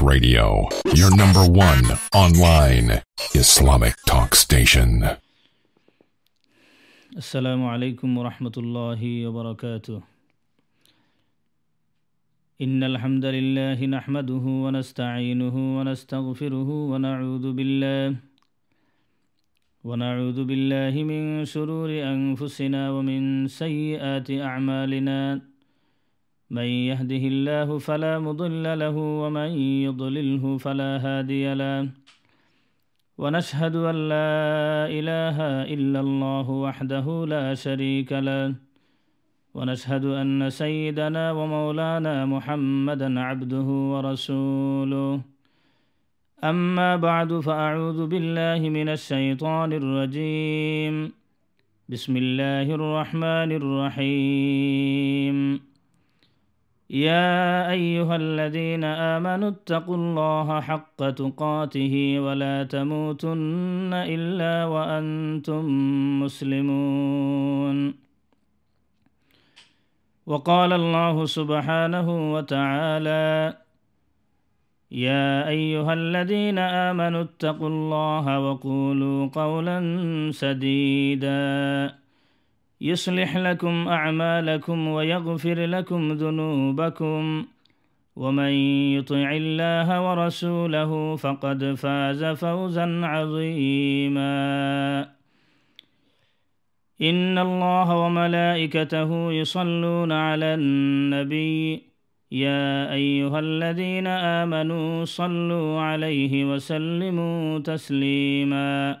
Radio, your number one online Islamic talk station. Assalamu alaikum wa rahmatullahi wa barakatuh. إن الحمد لله نحمده ونستعينه ونستغفره ونعوذ بالله ونعوذ بالله من شرور أنفسنا ومن سيئات أعمالنا من يهده الله فلا مضل له ومن يضلله فلا هادي له ونشهد أن لا إله إلا الله وحده لا شريك له ونشهد أن سيدنا ومولانا محمدا عبده ورسوله أما بعد فأعوذ بالله من الشيطان الرجيم بسم الله الرحمن الرحيم يا ايها الذين امنوا اتقوا الله حق تقاته ولا تموتن الا وانتم مسلمون وقال الله سبحانه وتعالى يا ايها الذين امنوا اتقوا الله وقولوا قولا سديدا يصلح لكم أعمالكم ويغفر لكم ذنوبكم ومن يطع الله ورسوله فقد فاز فوزا عظيما إن الله وملائكته يصلون على النبي يا أيها الذين آمنوا صلوا عليه وسلموا تسليماً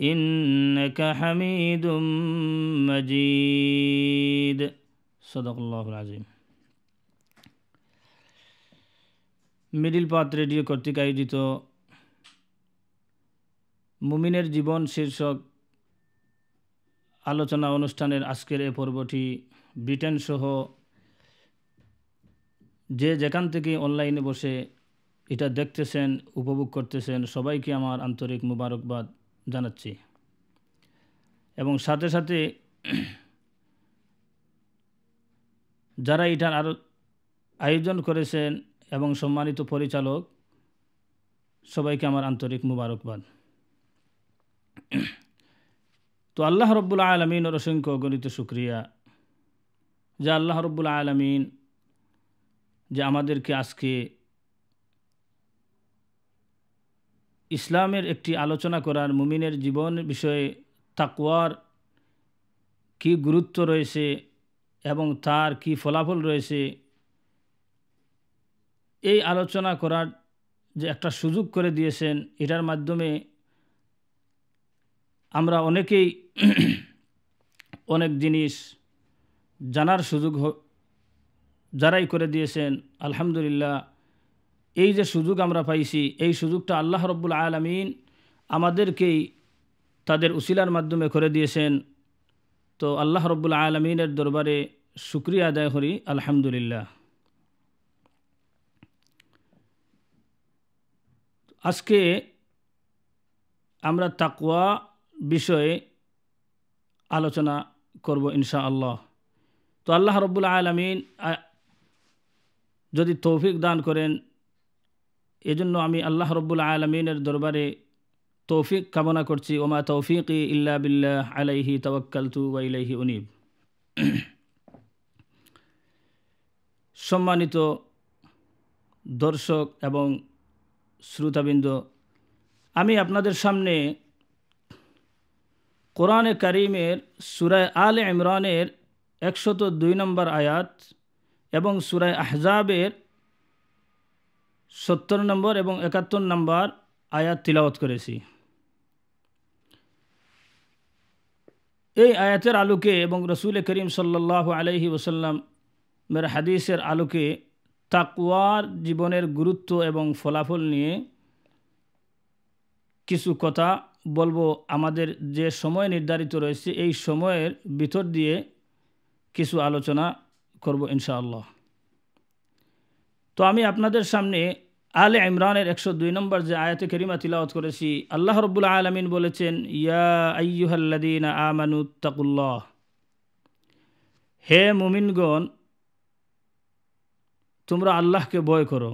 إنك حميد مجيد صدق الله العظيم middle path radio কর্তৃক আয়োজিত মুমিনের জীবন শীর্ষক আলোচনা অনুষ্ঠানের আজকের এ পর্বটি ব্রিটেন সহ যে যেখান থেকে অনলাইনে বসে এটা দেখতেছেন উপভোগ করতেছেন সবাইকে আমার আন্তরিক মুবারকবাদ জানাচ্ছি এবং সাথে সাথে যারা এটার আরও আয়োজন করেছেন এবং সম্মানিত পরিচালক সবাইকে আমার আন্তরিক মুবারকবাদ তো আল্লাহ রব্বুল আলমিন ওর অসংখ্য গণিত সুক্রিয়া যে আল্লাহ রব্বুল আলমিন যে আমাদেরকে আজকে ইসলামের একটি আলোচনা করার মুমিনের জীবন বিষয়ে তাকওয়ার কি গুরুত্ব রয়েছে এবং তার কি ফলাফল রয়েছে এই আলোচনা করার যে একটা সুযোগ করে দিয়েছেন এটার মাধ্যমে আমরা অনেকেই অনেক জিনিস জানার সুযোগ যারাই করে দিয়েছেন আলহামদুলিল্লাহ এই যে সুযোগ আমরা পাইছি এই সুযোগটা আল্লাহ রব্বুল আলমিন আমাদেরকেই তাদের উসিলার মাধ্যমে করে দিয়েছেন তো আল্লাহ রব্বুল আলমিনের দরবারে শুক্রিয়া আদায় করি আলহামদুলিল্লাহ আজকে আমরা তাকুয়া বিষয়ে আলোচনা করব ইনশা আল্লাহ তো আল্লাহ রব্বুল আলমিন যদি তৌফিক দান করেন এজন্য আমি আল্লাহ রব্বুল আলমিনের দরবারে তৌফিক কামনা করছি ওমা তৌফিক ইল্লা বিল্লাহ আলাইহি তওয়াক্কালতু তু ইলাইহি উনিব সম্মানিত দর্শক এবং শ্রোতাবৃন্দ আমি আপনাদের সামনে কোরআনে কারিমের সুরায় আল ইমরানের একশত দুই নম্বর আয়াত এবং সুরায় আহজাবের সত্তর নম্বর এবং একাত্তর নম্বর আয়াত তিলাওত করেছি এই আয়াতের আলোকে এবং রসুল করিম সাল্লাহ আলহি ওসাল্লাম মের হাদিসের আলোকে তাকুয়ার জীবনের গুরুত্ব এবং ফলাফল নিয়ে কিছু কথা বলবো আমাদের যে সময় নির্ধারিত রয়েছে এই সময়ের ভিতর দিয়ে কিছু আলোচনা করব ইনশাআল্লাহ তো আমি আপনাদের সামনে আলে ইমরানের একশো দুই নম্বর যে আয়াতে কেরিমা তিলাওয়াত করেছি আল্লাহ রবুল্লা আলমিন বলেছেন ইয়া আইয়ুহাল্লাদিন আমানুত্তাকুল্লাহ হে মুমিনগণ তোমরা আল্লাহকে ভয় করো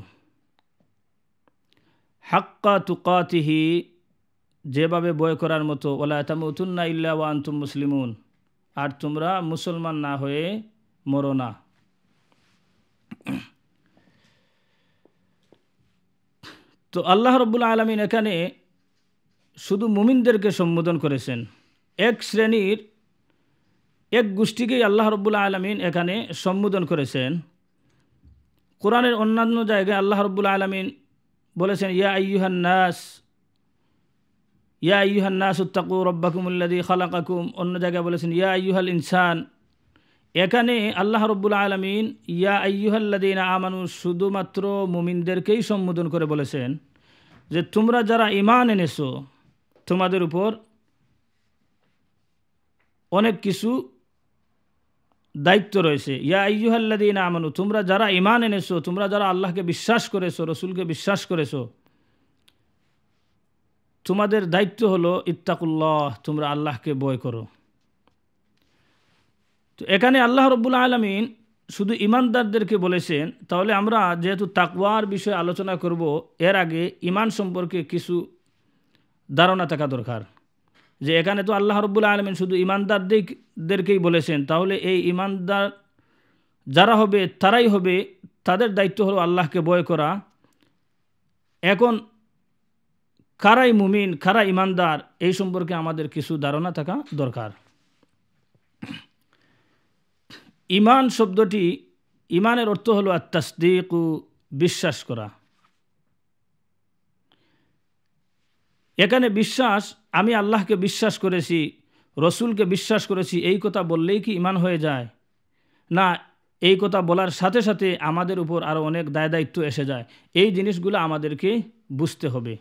হাক্কা তুকাতিহি যেভাবে বয় করার মতো ওলা তামুতুন্না ইল্লা ওয়ান্তুম মুসলিমুন আর তোমরা মুসলমান না হয়ে মরো না তো আল্লাহ রব্বুল আলমিন এখানে শুধু মুমিনদেরকে সম্বোধন করেছেন এক শ্রেণীর এক গোষ্ঠীকেই আল্লাহ রব্বুল আলমিন এখানে সম্বোধন করেছেন কোরআনের অন্যান্য জায়গায় আল্লাহ রব্বুল আলমিন বলেছেন ইয়া আইহান্নাস ইয়া আইহান্নাস উত্তাকু রব্বাকুমুল্লাদি খালাকাকুম অন্য জায়গায় বলেছেন ইয়া আইহাল ইনসান এখানে আল্লাহ রব্বুল আলমিন ইয়া আইহাল্লাদিন আমানু শুধুমাত্র মুমিনদেরকেই সম্বোধন করে বলেছেন যে তোমরা যারা ইমান এনেছো তোমাদের উপর অনেক কিছু দায়িত্ব রয়েছে ইয়া আইহাল্লাদিন আমানু তোমরা যারা ইমান এনেছো তোমরা যারা আল্লাহকে বিশ্বাস করেছো রসুলকে বিশ্বাস করেছো তোমাদের দায়িত্ব হলো ইত্তাকুল্লাহ তোমরা আল্লাহকে বয় করো তো এখানে আল্লাহ রব্বুল আলমিন শুধু ইমানদারদেরকে বলেছেন তাহলে আমরা যেহেতু তাকওয়ার বিষয়ে আলোচনা করব এর আগে ইমান সম্পর্কে কিছু ধারণা থাকা দরকার যে এখানে তো আল্লাহ রব্বুল আলমিন শুধু ইমানদারদেরকেই বলেছেন তাহলে এই ইমানদার যারা হবে তারাই হবে তাদের দায়িত্ব হলো আল্লাহকে বয় করা এখন কারা মুমিন কারা ইমানদার এই সম্পর্কে আমাদের কিছু ধারণা থাকা দরকার ইমান শব্দটি ইমানের অর্থ হলো আত্মাসদিক ও বিশ্বাস করা এখানে বিশ্বাস আমি আল্লাহকে বিশ্বাস করেছি রসুলকে বিশ্বাস করেছি এই কথা বললেই কি ইমান হয়ে যায় না এই কথা বলার সাথে সাথে আমাদের উপর আরও অনেক দায় দায়িত্ব এসে যায় এই জিনিসগুলো আমাদেরকে বুঝতে হবে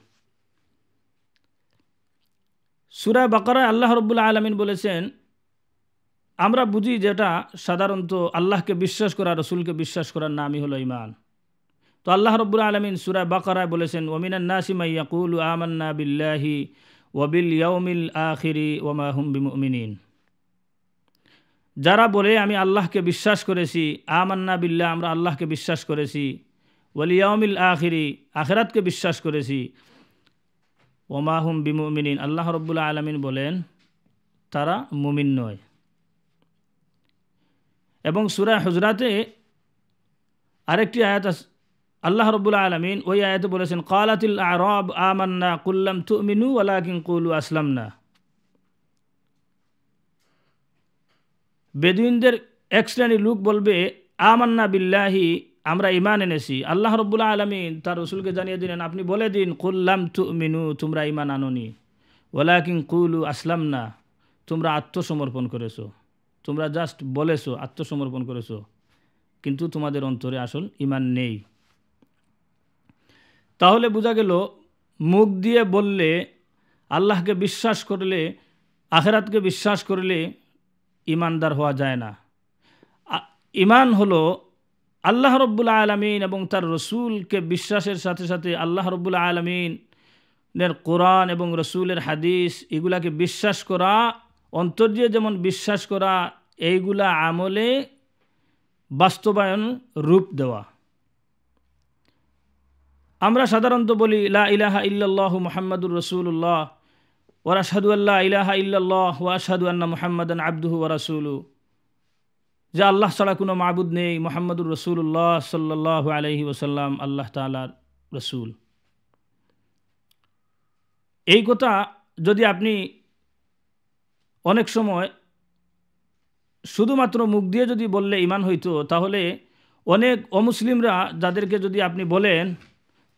সুরায় বাকারায় আল্লাহ রব্বুল্লা আলমিন বলেছেন আমরা বুঝি যেটা সাধারণত আল্লাহকে বিশ্বাস করা রসুলকে বিশ্বাস করার নামই হলো ইমান তো আল্লাহ রব্বুল আলমিন সুরায় বাকারায় বলেছেন ওমিনান নাসিমাইয়াকুল আমান্না বিল্লাহি ওবিল ইয়মিল আখিরি ওমা হুমিন যারা বলে আমি আল্লাহকে বিশ্বাস করেছি আমান্না বিল্লাহ আমরা আল্লাহকে বিশ্বাস করেছি ওয়ালিয়াউমিল আখিরি আখেরাতকে বিশ্বাস করেছি ওমা হুম বিমিন আল্লাহ রব্বুল্লা আলমিন বলেন তারা মুমিন নয় এবং সুরা হজরাতে আরেকটি আয়াত আল্লাহ রবুল আলমিন ওই আয়াতে বলেছেন কালাতিল আরব আমান্না কুল্লাম তুমিনু কিং কুলু আসলাম না বেদুইনদের এক শ্রেণীর লোক বলবে আমান্না বিল্লাহি আমরা ইমান এনেছি আল্লাহ রবুল্লা আলমিন তার রসুলকে জানিয়ে দিলেন আপনি বলে দিন কুল্লাম মিনু তোমরা ইমান আননি কিং কুলু আসলাম না তোমরা আত্মসমর্পণ করেছো তোমরা জাস্ট বলেছো আত্মসমর্পণ করেছো কিন্তু তোমাদের অন্তরে আসল ইমান নেই তাহলে বোঝা গেল মুখ দিয়ে বললে আল্লাহকে বিশ্বাস করলে আখেরাতকে বিশ্বাস করলে ইমানদার হওয়া যায় না ইমান হলো আল্লাহ রব্বুল্লা আলমিন এবং তার রসুলকে বিশ্বাসের সাথে সাথে আল্লাহ রব্বুল্লা আলমিনের কোরআন এবং রসুলের হাদিস এগুলাকে বিশ্বাস করা অন্তর দিয়ে যেমন বিশ্বাস করা এইগুলা আমলে বাস্তবায়ন রূপ দেওয়া আমরা সাধারণত বলি লা ইলাহা ইল্লাল্লাহু মুহাম্মাদুর রসুল্লাহ ওরাসাদু আল্লাহ ইলাহা ইল্লাল্লাহ ওয়াসাদু আন্না মুহাম্মাদান আব্দুহু ওরাসুলু যে আল্লাহ ছাড়া কোনো মাবুদ নেই মোহাম্মদুর রসুল্লাহ সাল্লাহ আলহি ওসাল্লাম আল্লাহ তালার রসুল এই কথা যদি আপনি অনেক সময় শুধুমাত্র মুখ দিয়ে যদি বললে ইমান হইতো তাহলে অনেক অমুসলিমরা যাদেরকে যদি আপনি বলেন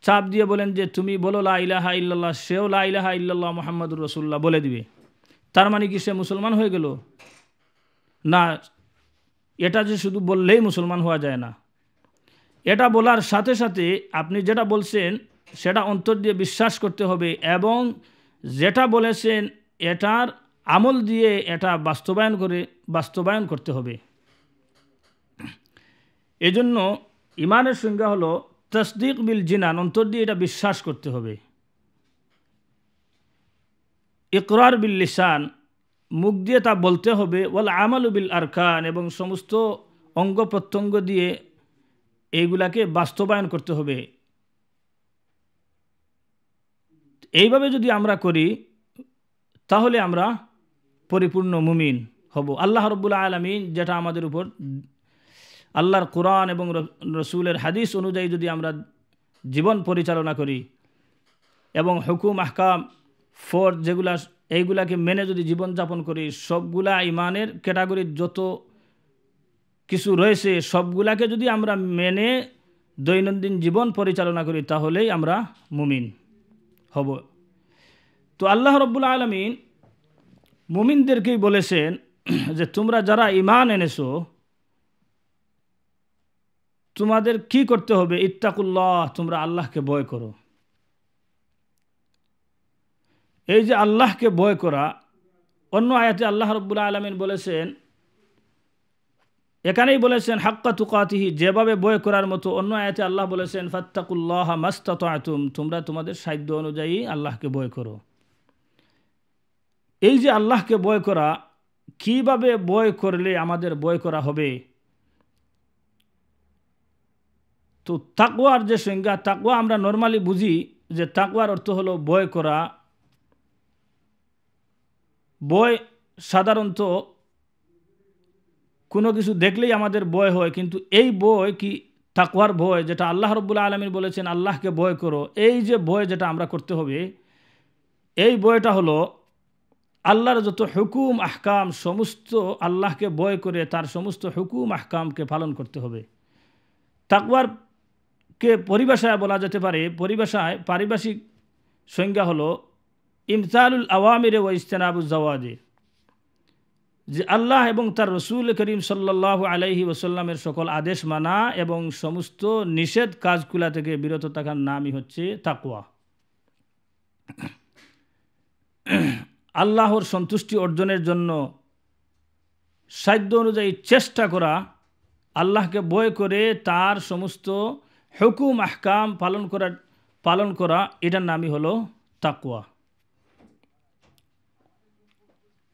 চাপ দিয়ে বলেন যে তুমি বলো লা ইলাহা ইল্লাল্লাহ সেও লা ইলাহা ইল্লাল্লাহ মোহাম্মদুর রসুল্লাহ বলে দিবে তার মানে কি সে মুসলমান হয়ে গেল না এটা যে শুধু বললেই মুসলমান হওয়া যায় না এটা বলার সাথে সাথে আপনি যেটা বলছেন সেটা অন্তর দিয়ে বিশ্বাস করতে হবে এবং যেটা বলেছেন এটার আমল দিয়ে এটা বাস্তবায়ন করে বাস্তবায়ন করতে হবে এজন্য ইমানের সংজ্ঞা হলো তসদিক বিল জিনান অন্তর দিয়ে এটা বিশ্বাস করতে হবে ইকরার বিল লিসান মুখ দিয়ে তা বলতে হবে ওয়াল আমল বিল আরকান এবং সমস্ত অঙ্গ প্রত্যঙ্গ দিয়ে এইগুলাকে বাস্তবায়ন করতে হবে এইভাবে যদি আমরা করি তাহলে আমরা পরিপূর্ণ মুমিন হব আল্লাহ রব্বুল আলমিন যেটা আমাদের উপর আল্লাহর কোরআন এবং রসুলের হাদিস অনুযায়ী যদি আমরা জীবন পরিচালনা করি এবং হুকুম আহকাম ফর যেগুলা এইগুলাকে মেনে যদি জীবনযাপন করি সবগুলা ইমানের ক্যাটাগরির যত কিছু রয়েছে সবগুলাকে যদি আমরা মেনে দৈনন্দিন জীবন পরিচালনা করি তাহলেই আমরা মুমিন হব তো আল্লাহ রব্বুল আলমিন মুমিনদেরকেই বলেছেন যে তোমরা যারা ইমান এনেছো তোমাদের কি করতে হবে ইত্তাকুল্লাহ তোমরা আল্লাহকে বয় করো এই যে আল্লাহকে বয় করা অন্য আয়াতে আল্লাহ রব্বুল্লা আলমিন বলেছেন এখানেই বলেছেন হাক্কা তুকাতিহি যেভাবে বয় করার মতো অন্য আয়াতে আল্লাহ বলেছেন ফাত্তাকুল্লাহ মাস্তাতুম তোমরা তোমাদের সাধ্য অনুযায়ী আল্লাহকে বয় করো এই যে আল্লাহকে বয় করা কিভাবে বয় করলে আমাদের বয় করা হবে তো তাকুয়ার যে সংজ্ঞা তাকুয়া আমরা নর্মালি বুঝি যে তাকুয়ার অর্থ হলো বয় করা বয় সাধারণত কোনো কিছু দেখলেই আমাদের বয় হয় কিন্তু এই বয় কি তাকুয়ার বয় যেটা আল্লাহ রব্বুল্লা আলমিন বলেছেন আল্লাহকে বয় করো এই যে বয় যেটা আমরা করতে হবে এই বয়টা হলো আল্লাহর যত হুকুম আহকাম সমস্ত আল্লাহকে বয় করে তার সমস্ত হুকুম আহকামকে পালন করতে হবে তাকওয়ার কে পরিভাষায় বলা যেতে পারে পরিভাষায় পারিভাষিক সংজ্ঞা হলো ইমতালুল আওয়ামিরে ও জওয়াদে যে আল্লাহ এবং তার রসুল করিম সাল্লাহ আলাইহি ওসাল্লামের সকল আদেশ মানা এবং সমস্ত নিষেধ কাজগুলা থেকে বিরত থাকার নামই হচ্ছে তাকুয়া আল্লাহর সন্তুষ্টি অর্জনের জন্য সাধ্য অনুযায়ী চেষ্টা করা আল্লাহকে বয় করে তার সমস্ত হুকুম আহকাম পালন করা পালন করা এটার নামই হলো তাকুয়া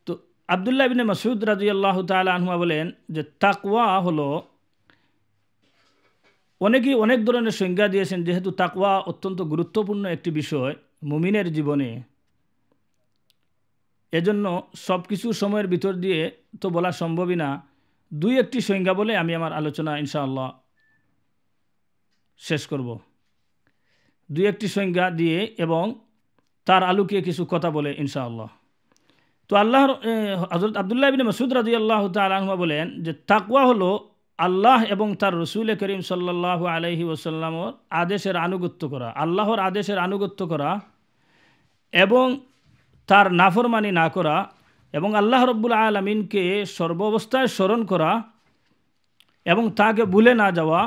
তো আবদুল্লাহ ইবিন মাসুদ রাজু আল্লাহ তালুয়া বলেন যে তাকুয়া হলো অনেকেই অনেক ধরনের সংজ্ঞা দিয়েছেন যেহেতু তাকুয়া অত্যন্ত গুরুত্বপূর্ণ একটি বিষয় মুমিনের জীবনে এজন্য সব কিছু সময়ের ভিতর দিয়ে তো বলা সম্ভবই না দুই একটি সংজ্ঞা বলে আমি আমার আলোচনা ইনশাআল্লাহ শেষ করব দুই একটি সংজ্ঞা দিয়ে এবং তার আলোকে কিছু কথা বলে ইনশাআল্লাহ তো আল্লাহ হজরত আবদুল্লাহ বিন মসুদ রাজি আল্লাহ তালহা বলেন যে তাকুয়া হলো আল্লাহ এবং তার রসুল করিম সাল্লাহ আলহি ওসাল্লামর আদেশের আনুগত্য করা আল্লাহর আদেশের আনুগত্য করা এবং তার নাফরমানি না করা এবং আল্লাহ রব্বুল আলমিনকে সর্বাবস্থায় স্মরণ করা এবং তাকে ভুলে না যাওয়া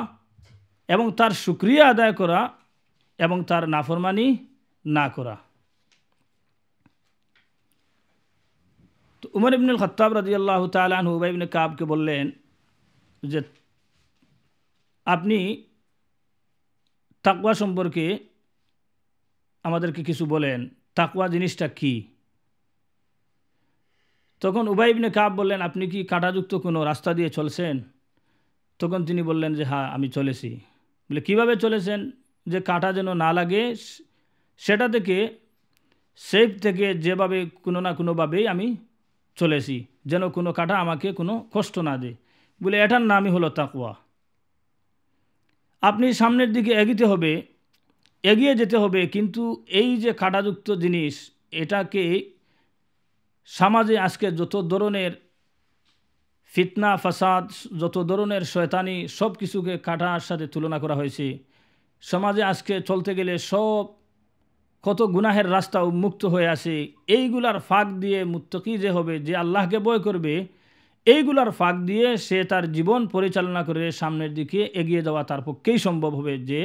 এবং তার সুক্রিয়া আদায় করা এবং তার নাফরমানি না করা তো উমর ইবনুল খত্তাব রাজি আল্লাহ তালু উবাইবিন কাবকে বললেন যে আপনি তাকওয়া সম্পর্কে আমাদেরকে কিছু বলেন তাকুয়া জিনিসটা কি তখন উভয় ইবনে কাব বললেন আপনি কি কাঁটাযুক্ত কোনো রাস্তা দিয়ে চলছেন তখন তিনি বললেন যে হ্যাঁ আমি চলেছি বলে কীভাবে চলেছেন যে কাঁটা যেন না লাগে সেটা থেকে সেফ থেকে যেভাবে কোনো না কোনোভাবেই আমি চলেছি যেন কোনো কাঁটা আমাকে কোনো কষ্ট না দেয় বলে এটার নামই হলো তাকুয়া আপনি সামনের দিকে এগিতে হবে এগিয়ে যেতে হবে কিন্তু এই যে কাঁটাযুক্ত জিনিস এটাকে সমাজে আজকে যত ধরনের ফিতনা ফাসাদ যত ধরনের শয়তানি সব কিছুকে কাঁটার সাথে তুলনা করা হয়েছে সমাজে আজকে চলতে গেলে সব কত গুনাহের রাস্তা উন্মুক্ত হয়ে আছে এইগুলার ফাঁক দিয়ে মুত্তকি যে হবে যে আল্লাহকে বয় করবে এইগুলার ফাঁক দিয়ে সে তার জীবন পরিচালনা করে সামনের দিকে এগিয়ে যাওয়া তার পক্ষেই সম্ভব হবে যে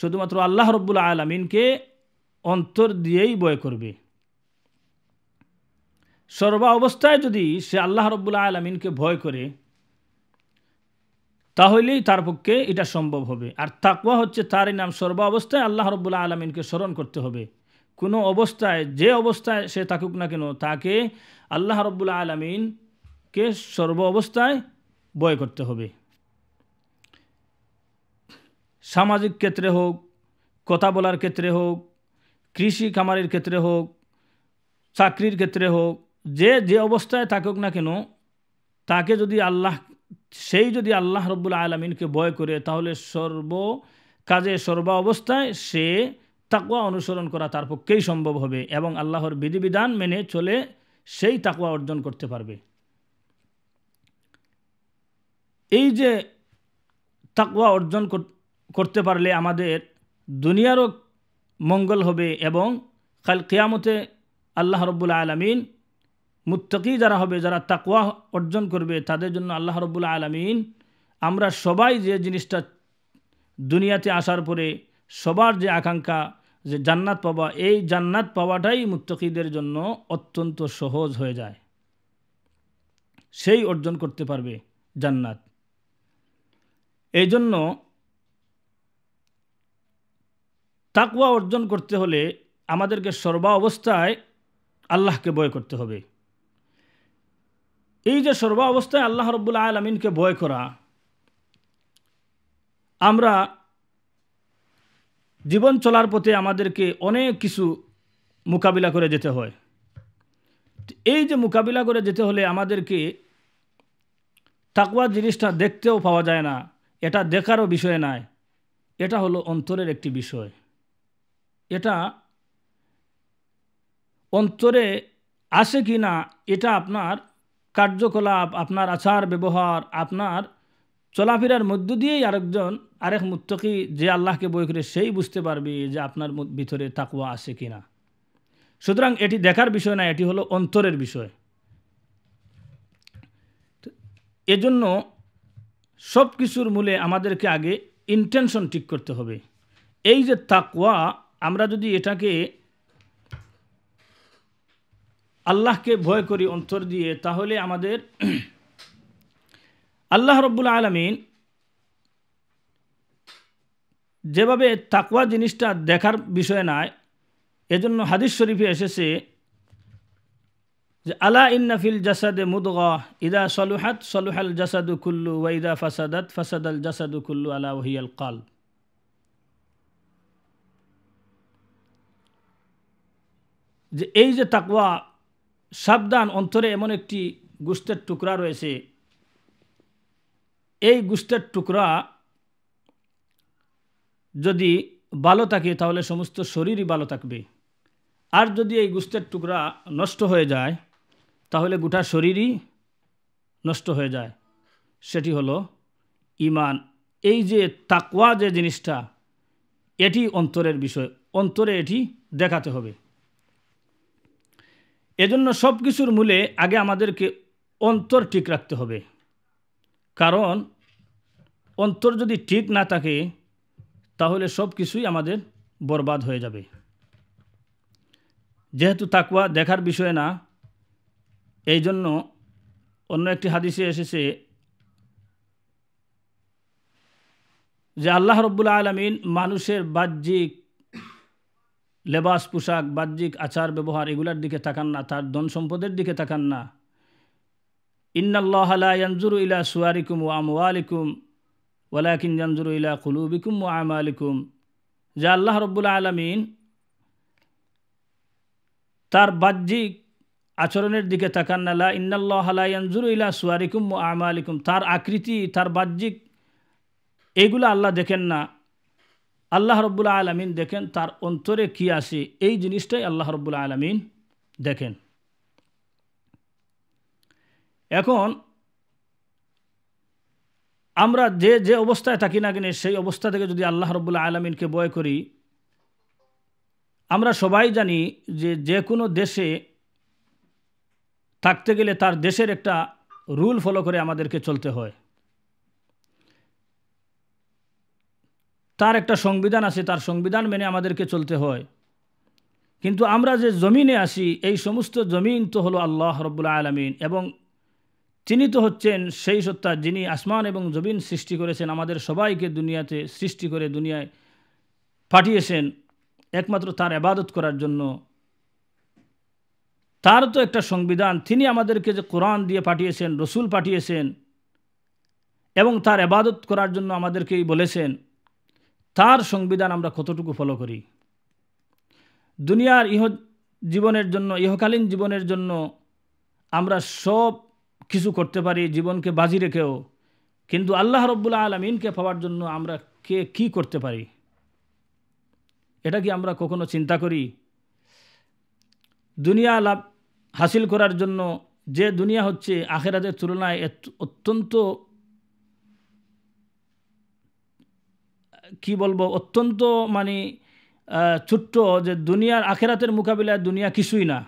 শুধুমাত্র আল্লাহ রব্বুল আলমিনকে অন্তর দিয়েই বয় করবে সর্বা অবস্থায় যদি সে আল্লাহ রব্বুল আলমিনকে ভয় করে তাহলেই তার পক্ষে এটা সম্ভব হবে আর তাকুয়া হচ্ছে তারই নাম সর্বা অবস্থায় আল্লাহ রব্বুল্লা আলমিনকে স্মরণ করতে হবে কোনো অবস্থায় যে অবস্থায় সে থাকুক না কেন তাকে আল্লাহ রব্বুল্লা আলমিনকে সর্ব অবস্থায় বয় করতে হবে সামাজিক ক্ষেত্রে হোক কথা বলার ক্ষেত্রে হোক কৃষি খামারের ক্ষেত্রে হোক চাকরির ক্ষেত্রে হোক যে যে অবস্থায় থাকুক না কেন তাকে যদি আল্লাহ সেই যদি আল্লাহ রব্বুল আলমিনকে ভয় করে তাহলে সর্ব কাজে সর্ব অবস্থায় সে তাকুয়া অনুসরণ করা তার পক্ষেই সম্ভব হবে এবং আল্লাহর বিধিবিধান মেনে চলে সেই তাকুয়া অর্জন করতে পারবে এই যে তাকুয়া অর্জন করতে পারলে আমাদের দুনিয়ারও মঙ্গল হবে এবং খাল কেয়ামতে আল্লাহ রব্বুল আলমিন মুত্তকি যারা হবে যারা তাকুয়া অর্জন করবে তাদের জন্য আল্লাহ রব্বুল আলমিন আমরা সবাই যে জিনিসটা দুনিয়াতে আসার পরে সবার যে আকাঙ্ক্ষা যে জান্নাত পাওয়া এই জান্নাত পাওয়াটাই মুত্তকিদের জন্য অত্যন্ত সহজ হয়ে যায় সেই অর্জন করতে পারবে জান্নাত এই জন্য তাকুয়া অর্জন করতে হলে আমাদেরকে সর্বা অবস্থায় আল্লাহকে বয় করতে হবে এই যে সর্বা অবস্থায় আল্লাহ রব্বুল আমিনকে বয় করা আমরা জীবন চলার পথে আমাদেরকে অনেক কিছু মোকাবিলা করে যেতে হয় এই যে মোকাবিলা করে যেতে হলে আমাদেরকে তাকুয়া জিনিসটা দেখতেও পাওয়া যায় না এটা দেখারও বিষয় নয় এটা হলো অন্তরের একটি বিষয় এটা অন্তরে আসে কি না এটা আপনার কার্যকলাপ আপনার আচার ব্যবহার আপনার চলাফেরার মধ্য দিয়েই আরেকজন আরেক মুত্তকি যে আল্লাহকে বই করে সেই বুঝতে পারবে যে আপনার ভিতরে তাকুয়া আছে কি না সুতরাং এটি দেখার বিষয় না এটি হলো অন্তরের বিষয় এজন্য সব কিছুর মূলে আমাদেরকে আগে ইন্টেনশন ঠিক করতে হবে এই যে তাকুয়া আমরা যদি এটাকে আল্লাহকে ভয় করি অন্তর দিয়ে তাহলে আমাদের আল্লাহ রব্বুল আলমিন যেভাবে তাকুয়া জিনিসটা দেখার বিষয় নয় এজন্য হাদিস শরীফে এসেছে যে আলা ইন্নাফিল জাসাদে মুদগ ইদা সলুহাত সলুহাল জাসাদু কুল্লু ওয়াইদা ফাসাদাত ফাসাদাল জাসাদু কুল্লু আলা ওহিয়াল কাল যে এই যে তাকওয়া সাবধান অন্তরে এমন একটি গুস্তের টুকরা রয়েছে এই গুস্তের টুকরা যদি ভালো থাকে তাহলে সমস্ত শরীরই ভালো থাকবে আর যদি এই গুস্তের টুকরা নষ্ট হয়ে যায় তাহলে গোটা শরীরই নষ্ট হয়ে যায় সেটি হলো ইমান এই যে তাকওয়া যে জিনিসটা এটি অন্তরের বিষয় অন্তরে এটি দেখাতে হবে এজন্য সব কিছুর মূলে আগে আমাদেরকে অন্তর ঠিক রাখতে হবে কারণ অন্তর যদি ঠিক না থাকে তাহলে সব কিছুই আমাদের বরবাদ হয়ে যাবে যেহেতু তাকুয়া দেখার বিষয় না এই জন্য অন্য একটি হাদিসে এসেছে যে আল্লাহ রব্বুল আলমিন মানুষের বাহ্যিক লেবাস পোশাক বাহ্যিক আচার ব্যবহার এগুলার দিকে তাকান না তার ধন সম্পদের দিকে তাকান না ইন্নাল্লাহালাঞ্জুরু ইলা সুয়ারিকুম ও আমওয়ালিকুম ওয়ালাকিন জানজুরু ইলা কুলুবিকুম ও আমালিকুম যা আল্লাহ রব্বুল আলমিন তার বাহ্যিক আচরণের দিকে তাকান না লা ইন্নাল্লাহালাঞ্জুরু ইলা সুয়ারিকুম ও আমালিকুম তার আকৃতি তার বাহ্যিক এগুলো আল্লাহ দেখেন না আল্লাহ রব্বুল্লা আলমিন দেখেন তার অন্তরে কি আসে এই জিনিসটাই আল্লাহ রব্বুল্লা আলমিন দেখেন এখন আমরা যে যে অবস্থায় থাকি না কিনে সেই অবস্থা থেকে যদি আল্লাহ রব্বুল্লা আলমিনকে বয় করি আমরা সবাই জানি যে যে কোনো দেশে থাকতে গেলে তার দেশের একটা রুল ফলো করে আমাদেরকে চলতে হয় তার একটা সংবিধান আছে তার সংবিধান মেনে আমাদেরকে চলতে হয় কিন্তু আমরা যে জমিনে আসি এই সমস্ত জমিন তো হলো আল্লাহ রব্বুল আলমিন এবং তিনি তো হচ্ছেন সেই সত্তা যিনি আসমান এবং জমিন সৃষ্টি করেছেন আমাদের সবাইকে দুনিয়াতে সৃষ্টি করে দুনিয়ায় পাঠিয়েছেন একমাত্র তার আবাদত করার জন্য তার তো একটা সংবিধান তিনি আমাদেরকে যে কোরআন দিয়ে পাঠিয়েছেন রসুল পাঠিয়েছেন এবং তার আবাদত করার জন্য আমাদেরকেই বলেছেন তার সংবিধান আমরা কতটুকু ফলো করি দুনিয়ার ইহ জীবনের জন্য ইহকালীন জীবনের জন্য আমরা সব কিছু করতে পারি জীবনকে বাজি রেখেও কিন্তু আল্লাহ রব্বুল আলমিনকে পাওয়ার জন্য আমরা কে কী করতে পারি এটা কি আমরা কখনো চিন্তা করি দুনিয়া লাভ হাসিল করার জন্য যে দুনিয়া হচ্ছে আখেরাদের তুলনায় অত্যন্ত কি বলবো অত্যন্ত মানে ছোট্ট যে দুনিয়ার আখেরাতের মোকাবিলায় দুনিয়া কিছুই না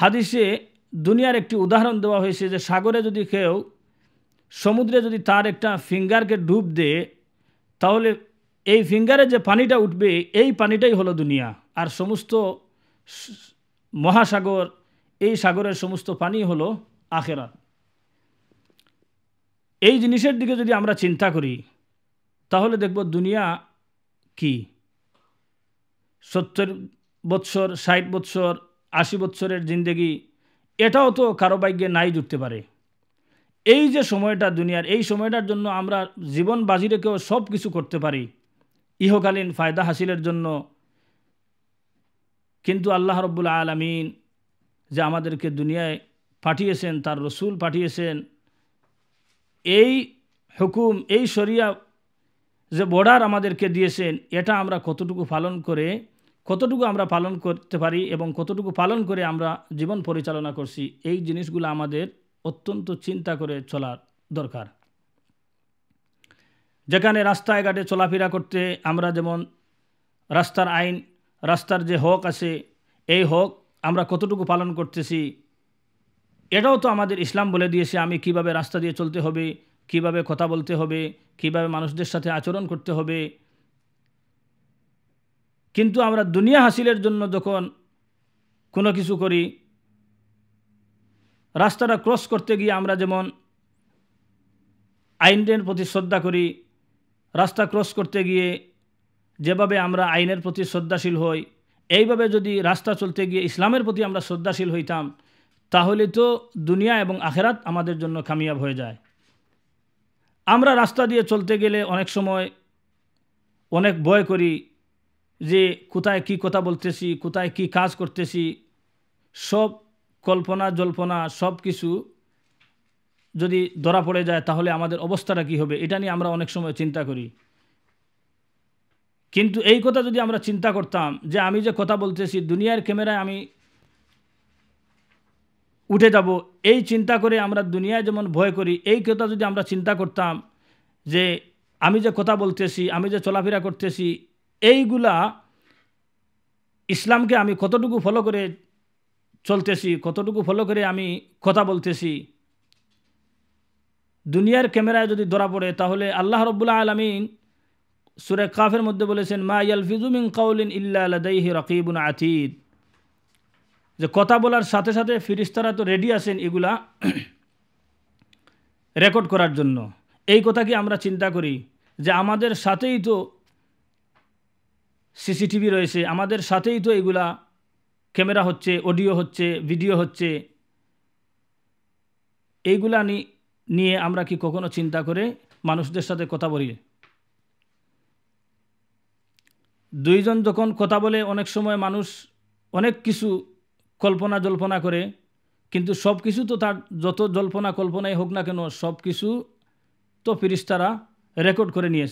হাদিসে দুনিয়ার একটি উদাহরণ দেওয়া হয়েছে যে সাগরে যদি কেউ সমুদ্রে যদি তার একটা ফিঙ্গারকে ডুব দে তাহলে এই ফিঙ্গারে যে পানিটা উঠবে এই পানিটাই হলো দুনিয়া আর সমস্ত মহাসাগর এই সাগরের সমস্ত পানি হলো আখেরাত এই জিনিসের দিকে যদি আমরা চিন্তা করি তাহলে দেখব দুনিয়া কি সত্তর বৎসর ষাট বৎসর আশি বৎসরের জিন্দেগি এটাও তো কারো বাইকে নাই জুটতে পারে এই যে সময়টা দুনিয়ার এই সময়টার জন্য আমরা জীবন বাজি রেখেও সব কিছু করতে পারি ইহকালীন ফায়দা হাসিলের জন্য কিন্তু আল্লাহ রব্বুল আলমিন যে আমাদেরকে দুনিয়ায় পাঠিয়েছেন তার রসুল পাঠিয়েছেন এই হুকুম এই শরিয়া যে বর্ডার আমাদেরকে দিয়েছেন এটা আমরা কতটুকু পালন করে কতটুকু আমরা পালন করতে পারি এবং কতটুকু পালন করে আমরা জীবন পরিচালনা করছি এই জিনিসগুলো আমাদের অত্যন্ত চিন্তা করে চলার দরকার যেখানে রাস্তায় ঘাটে চলাফেরা করতে আমরা যেমন রাস্তার আইন রাস্তার যে হক আছে এই হক আমরা কতটুকু পালন করতেছি এটাও তো আমাদের ইসলাম বলে দিয়েছে আমি কিভাবে রাস্তা দিয়ে চলতে হবে কিভাবে কথা বলতে হবে কিভাবে মানুষদের সাথে আচরণ করতে হবে কিন্তু আমরা দুনিয়া হাসিলের জন্য যখন কোনো কিছু করি রাস্তাটা ক্রস করতে গিয়ে আমরা যেমন আইনের প্রতি শ্রদ্ধা করি রাস্তা ক্রস করতে গিয়ে যেভাবে আমরা আইনের প্রতি শ্রদ্ধাশীল হই এইভাবে যদি রাস্তা চলতে গিয়ে ইসলামের প্রতি আমরা শ্রদ্ধাশীল হইতাম তাহলে তো দুনিয়া এবং আখেরাত আমাদের জন্য কামিয়াব হয়ে যায় আমরা রাস্তা দিয়ে চলতে গেলে অনেক সময় অনেক ভয় করি যে কোথায় কি কথা বলতেছি কোথায় কি কাজ করতেছি সব কল্পনা জল্পনা সব কিছু যদি ধরা পড়ে যায় তাহলে আমাদের অবস্থাটা কি হবে এটা নিয়ে আমরা অনেক সময় চিন্তা করি কিন্তু এই কথা যদি আমরা চিন্তা করতাম যে আমি যে কথা বলতেছি দুনিয়ার ক্যামেরায় আমি উঠে যাব এই চিন্তা করে আমরা দুনিয়ায় যেমন ভয় করি এই কথা যদি আমরা চিন্তা করতাম যে আমি যে কথা বলতেছি আমি যে চলাফেরা করতেছি এইগুলা ইসলামকে আমি কতটুকু ফলো করে চলতেছি কতটুকু ফলো করে আমি কথা বলতেছি দুনিয়ার ক্যামেরায় যদি ধরা পড়ে তাহলে আল্লাহ রব্বুল্লা আলমিন সুরে কাফের মধ্যে বলেছেন মা ইয়াল ফিজুমিন কাউলিন ইল্লা লাদাইহি রকিবুন আতিদ যে কথা বলার সাথে সাথে ফিরিস্তারা তো রেডি আছেন এগুলা রেকর্ড করার জন্য এই কথা কি আমরা চিন্তা করি যে আমাদের সাথেই তো সিসিটিভি রয়েছে আমাদের সাথেই তো এগুলা ক্যামেরা হচ্ছে অডিও হচ্ছে ভিডিও হচ্ছে এইগুলা নিয়ে আমরা কি কখনো চিন্তা করে মানুষদের সাথে কথা বলি দুইজন যখন কথা বলে অনেক সময় মানুষ অনেক কিছু কল্পনা জল্পনা করে কিন্তু সব কিছু তো তার যত জল্পনা কল্পনাই হোক না কেন সব কিছু তো ফিরিস্তারা রেকর্ড করে নিয়ে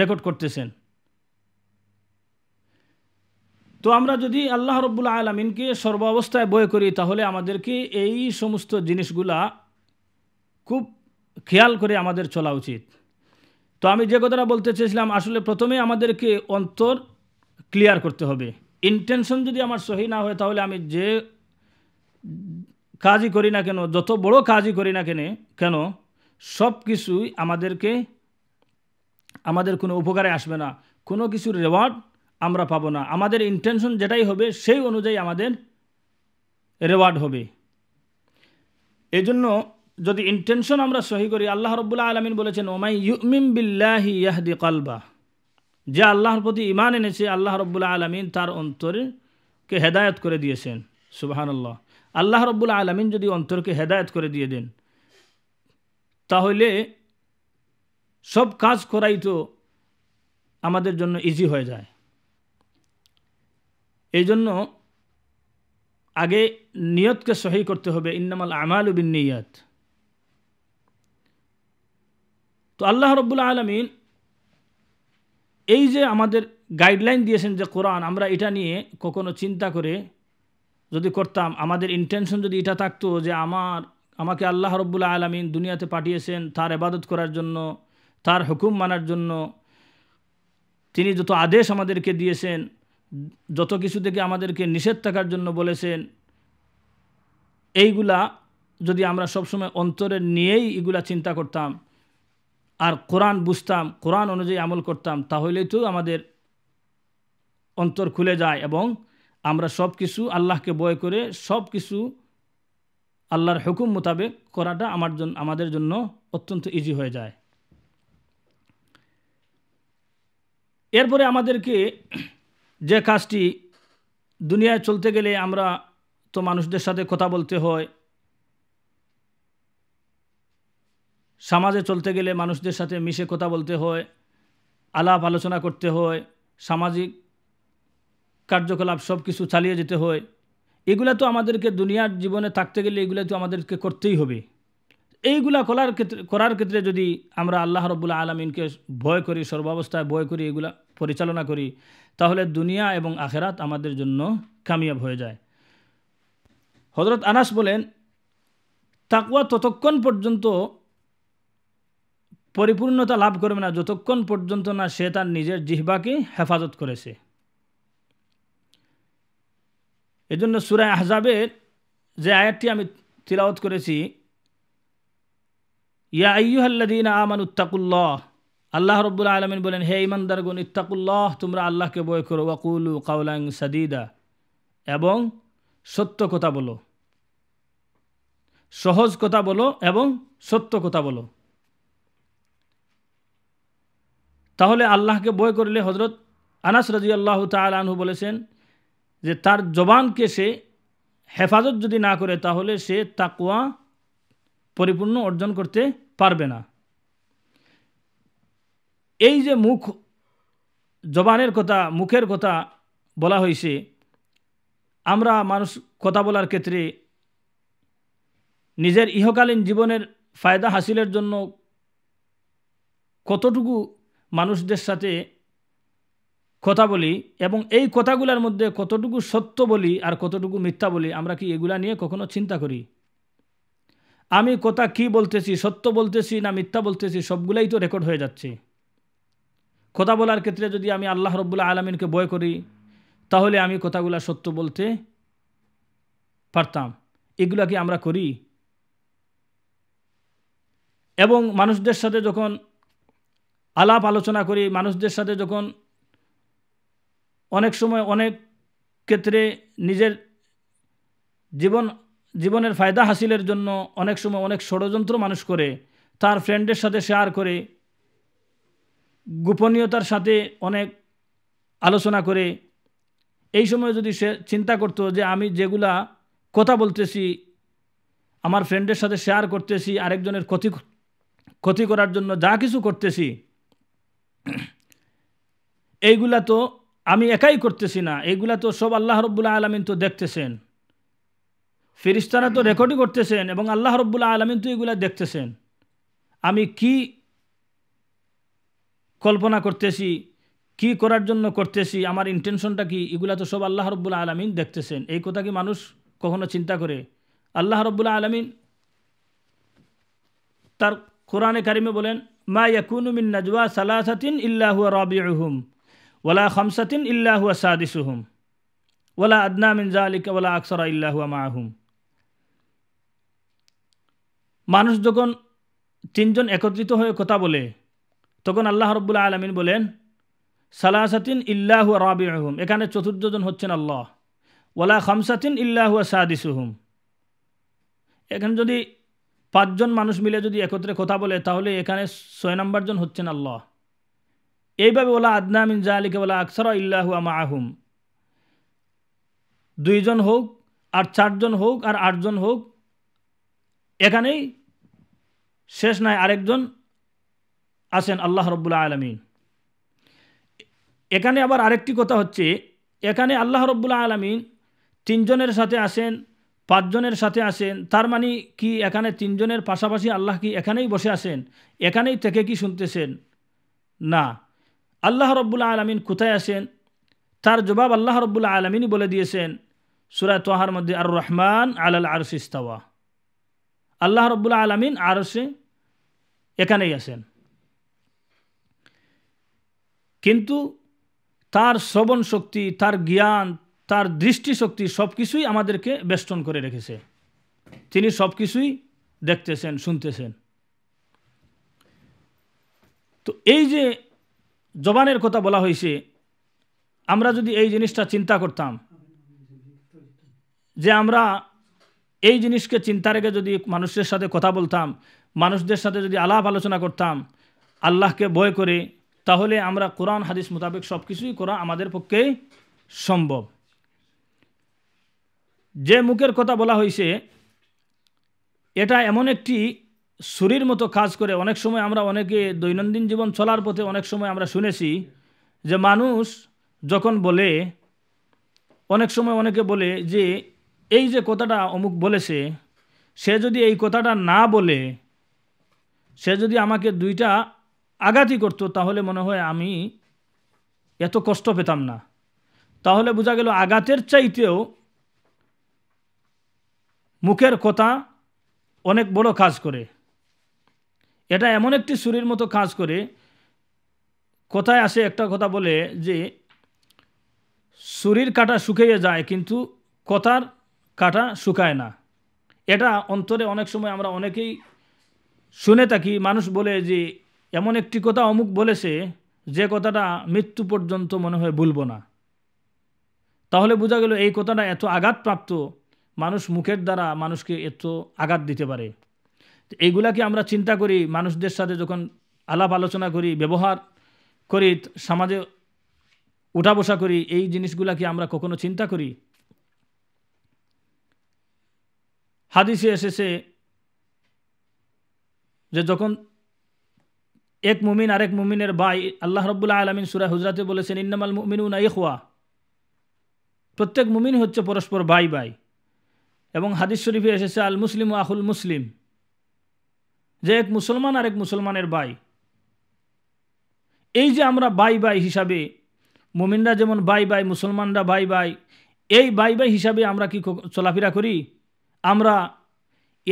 রেকর্ড করতেছেন তো আমরা যদি আল্লাহ রব্বুল আলমিনকে সর্বাবস্থায় বয়ে করি তাহলে আমাদেরকে এই সমস্ত জিনিসগুলা খুব খেয়াল করে আমাদের চলা উচিত তো আমি যে কথাটা বলতে চেয়েছিলাম আসলে প্রথমে আমাদেরকে অন্তর ক্লিয়ার করতে হবে ইন্টেনশন যদি আমার সহি না হয় তাহলে আমি যে কাজই করি না কেন যত বড় কাজই করি না কেন কেন সব কিছুই আমাদেরকে আমাদের কোনো উপকারে আসবে না কোনো কিছুর রেওয়ার্ড আমরা পাবো না আমাদের ইন্টেনশন যেটাই হবে সেই অনুযায়ী আমাদের রেওয়ার্ড হবে এই জন্য যদি ইন্টেনশন আমরা সহি করি আল্লাহ রব্বুল্লাহ আলমিন বলেছেন ওমাই ইউমিম বিল্লাহি ইয়াহদি কালবা যে আল্লাহর প্রতি ইমান এনেছে আল্লাহ রব্বুল্লা আলমিন তার অন্তরকে হেদায়ত করে দিয়েছেন সুবাহানাল্লাহ আল্লাহ রব্বুল্লা আলমিন যদি অন্তরকে হেদায়ত করে দিয়ে দেন তাহলে সব কাজ করাই তো আমাদের জন্য ইজি হয়ে যায় এই জন্য আগে নিয়তকে সহি করতে হবে ইন্নামাল আমাল বিন নিয়ত তো আল্লাহ রব্বুল্লা আলমিন এই যে আমাদের গাইডলাইন দিয়েছেন যে কোরআন আমরা এটা নিয়ে কখনো চিন্তা করে যদি করতাম আমাদের ইন্টেনশন যদি এটা থাকতো যে আমার আমাকে আল্লাহ রব্বুল্লা আলমিন দুনিয়াতে পাঠিয়েছেন তার এবাদত করার জন্য তার হুকুম মানার জন্য তিনি যত আদেশ আমাদেরকে দিয়েছেন যত কিছু থেকে আমাদেরকে নিষেধ থাকার জন্য বলেছেন এইগুলা যদি আমরা সবসময় অন্তরে নিয়েই এগুলা চিন্তা করতাম আর কোরআন বুঝতাম কোরআন অনুযায়ী আমল করতাম তাহলে তো আমাদের অন্তর খুলে যায় এবং আমরা সব কিছু আল্লাহকে বয় করে সব কিছু আল্লাহর হুকুম মোতাবেক করাটা আমার জন্য আমাদের জন্য অত্যন্ত ইজি হয়ে যায় এরপরে আমাদেরকে যে কাজটি দুনিয়ায় চলতে গেলে আমরা তো মানুষদের সাথে কথা বলতে হয় সমাজে চলতে গেলে মানুষদের সাথে মিশে কথা বলতে হয় আলাপ আলোচনা করতে হয় সামাজিক কার্যকলাপ সব কিছু চালিয়ে যেতে হয় এগুলা তো আমাদেরকে দুনিয়ার জীবনে থাকতে গেলে এগুলো তো আমাদেরকে করতেই হবে এইগুলা করার ক্ষেত্রে করার ক্ষেত্রে যদি আমরা আল্লাহ রবুল্লা আলমিনকে ভয় করি সর্বাবস্থায় ভয় করি এগুলা পরিচালনা করি তাহলে দুনিয়া এবং আখেরাত আমাদের জন্য কামিয়াব হয়ে যায় হজরত আনাস বলেন তাকুয়া ততক্ষণ পর্যন্ত পরিপূর্ণতা লাভ করবে না যতক্ষণ পর্যন্ত না সে তার নিজের জিহ্বাকে হেফাজত করেছে এজন্য সুরায় আহজাবের যে আয়াতটি আমি তিলাওত করেছি ইয়া দিন আমান উত্তাকুল্লাহ আল্লাহ রব্বুল আলমিন বলেন হে ইমানদারগুন ইত্তাকুল্লাহ তোমরা আল্লাহকে বয় করো ওয়াকুলু কাউলাং সাদিদা এবং সত্য কথা বলো সহজ কথা বলো এবং সত্য কথা বলো তাহলে আল্লাহকে বয় করলে হজরত আনাস রাজি আল্লাহ তালু বলেছেন যে তার জবানকে সে হেফাজত যদি না করে তাহলে সে তাকুয়া পরিপূর্ণ অর্জন করতে পারবে না এই যে মুখ জবানের কথা মুখের কথা বলা হয়েছে আমরা মানুষ কথা বলার ক্ষেত্রে নিজের ইহকালীন জীবনের ফায়দা হাসিলের জন্য কতটুকু মানুষদের সাথে কথা বলি এবং এই কথাগুলোর মধ্যে কতটুকু সত্য বলি আর কতটুকু মিথ্যা বলি আমরা কি এগুলা নিয়ে কখনো চিন্তা করি আমি কথা কি বলতেছি সত্য বলতেছি না মিথ্যা বলতেছি সবগুলাই তো রেকর্ড হয়ে যাচ্ছে কথা বলার ক্ষেত্রে যদি আমি আল্লাহ রব্বুল্লা আলমিনকে বয় করি তাহলে আমি কথাগুলা সত্য বলতে পারতাম এগুলা কি আমরা করি এবং মানুষদের সাথে যখন আলাপ আলোচনা করি মানুষদের সাথে যখন অনেক সময় অনেক ক্ষেত্রে নিজের জীবন জীবনের ফায়দা হাসিলের জন্য অনেক সময় অনেক ষড়যন্ত্র মানুষ করে তার ফ্রেন্ডের সাথে শেয়ার করে গোপনীয়তার সাথে অনেক আলোচনা করে এই সময় যদি সে চিন্তা করতো যে আমি যেগুলা কথা বলতেছি আমার ফ্রেন্ডের সাথে শেয়ার করতেছি আরেকজনের ক্ষতি ক্ষতি করার জন্য যা কিছু করতেছি এইগুলা তো আমি একাই করতেছি না এইগুলা তো সব আল্লাহ রব্বুল্লা আলমিন তো দেখতেছেন ফিরিস্তারা তো রেকর্ডই করতেছেন এবং আল্লাহ রব্বুল্লা আলমিন তো এগুলা দেখতেছেন আমি কি কল্পনা করতেছি কি করার জন্য করতেছি আমার ইন্টেনশনটা কি এগুলা তো সব আল্লাহ রব্বুল্লা আলমিন দেখতেছেন এই কথা কি মানুষ কখনো চিন্তা করে আল্লাহ রব্বুল্লা আলমিন তার কোরআনে কারিমে বলেন মা ইয়াকুনুমিন নাজওয়া সালাসাতিন ইল্লাহু রবিউহুম ওলা খামসাতিন ইল্লাহু সাদিসুহুম ওলা আদনা মিন জালিকা ওলা আকসরা ইল্লাহু মাহুম মানুষ যখন তিনজন একত্রিত হয়ে কথা বলে তখন আল্লাহ রব্বুল্লা আলমিন বলেন সালাসাতিন ইল্লাহু রাবিহুম এখানে চতুর্থজন হচ্ছেন আল্লাহ ওলা খামসাতিন ইল্লাহু সাদিসুহুম এখানে যদি পাঁচজন মানুষ মিলে যদি একত্রে কথা বলে তাহলে এখানে ছয় নম্বর জন হচ্ছেন আল্লাহ এইভাবে ওলা আদনা মিন জাহালিকে বলা আকসর ইল্লাহু আমা আহুম দুইজন হোক আর চারজন হোক আর আটজন হোক এখানেই শেষ নাই আরেকজন আছেন আল্লাহ রব্বুল্লা আলমিন এখানে আবার আরেকটি কথা হচ্ছে এখানে আল্লাহ রব্বুল্লা আলমিন তিনজনের সাথে আসেন পাঁচজনের সাথে আসেন তার মানে কি এখানে তিনজনের পাশাপাশি আল্লাহ কি এখানেই বসে আসেন এখানেই থেকে কি শুনতেছেন না আল্লাহ রব্বুল্লা আলমিন কোথায় আসেন তার জবাব আল্লাহ রব্বুল্লা আলমিনই বলে দিয়েছেন সুরায় তোহার মধ্যে আর রহমান আলাল আরস ইস্তাওয়া আল্লাহ রব্বুল্লা আলমিন সে এখানেই আসেন কিন্তু তার শ্রবণ শক্তি তার জ্ঞান তার দৃষ্টিশক্তি সব কিছুই আমাদেরকে বেষ্টন করে রেখেছে তিনি সব কিছুই দেখতেছেন শুনতেছেন তো এই যে জবানের কথা বলা হয়েছে আমরা যদি এই জিনিসটা চিন্তা করতাম যে আমরা এই জিনিসকে চিন্তা রেখে যদি মানুষের সাথে কথা বলতাম মানুষদের সাথে যদি আলাপ আলোচনা করতাম আল্লাহকে বয় করে তাহলে আমরা কোরআন হাদিস মোতাবেক সব কিছুই করা আমাদের পক্ষেই সম্ভব যে মুখের কথা বলা হয়েছে এটা এমন একটি শরীর মতো কাজ করে অনেক সময় আমরা অনেকে দৈনন্দিন জীবন চলার পথে অনেক সময় আমরা শুনেছি যে মানুষ যখন বলে অনেক সময় অনেকে বলে যে এই যে কথাটা অমুক বলেছে সে যদি এই কথাটা না বলে সে যদি আমাকে দুইটা আঘাতই করত তাহলে মনে হয় আমি এত কষ্ট পেতাম না তাহলে বোঝা গেল আঘাতের চাইতেও মুখের কথা অনেক বড় কাজ করে এটা এমন একটি সুরের মতো কাজ করে কথায় আসে একটা কথা বলে যে সুরির কাটা শুকিয়ে যায় কিন্তু কথার কাটা শুকায় না এটা অন্তরে অনেক সময় আমরা অনেকেই শুনে থাকি মানুষ বলে যে এমন একটি কথা অমুক বলেছে যে কথাটা মৃত্যু পর্যন্ত মনে হয় ভুলব না তাহলে বোঝা গেল এই কথাটা এত আঘাতপ্রাপ্ত মানুষ মুখের দ্বারা মানুষকে এত আঘাত দিতে পারে এইগুলাকে আমরা চিন্তা করি মানুষদের সাথে যখন আলাপ আলোচনা করি ব্যবহার করি সমাজে উঠা বসা করি এই জিনিসগুলাকে আমরা কখনো চিন্তা করি হাদিসে এসেছে যে যখন এক মুমিন আরেক মুমিনের ভাই আল্লাহ রবুল্লাহ আলমিন সুরা হুজরাতে বলেছেন ইন্নামাল মুমিনুনা ইহওয়া প্রত্যেক মুমিন হচ্ছে পরস্পর ভাই ভাই এবং হাদিস শরীফে এসেছে আল মুসলিম আহুল মুসলিম যে এক মুসলমান আর এক মুসলমানের বাই এই যে আমরা বাই বাই হিসাবে মোমিনরা যেমন বাই বাই মুসলমানরা বাই বাই এই বাই বাই হিসাবে আমরা কি চলাফেরা করি আমরা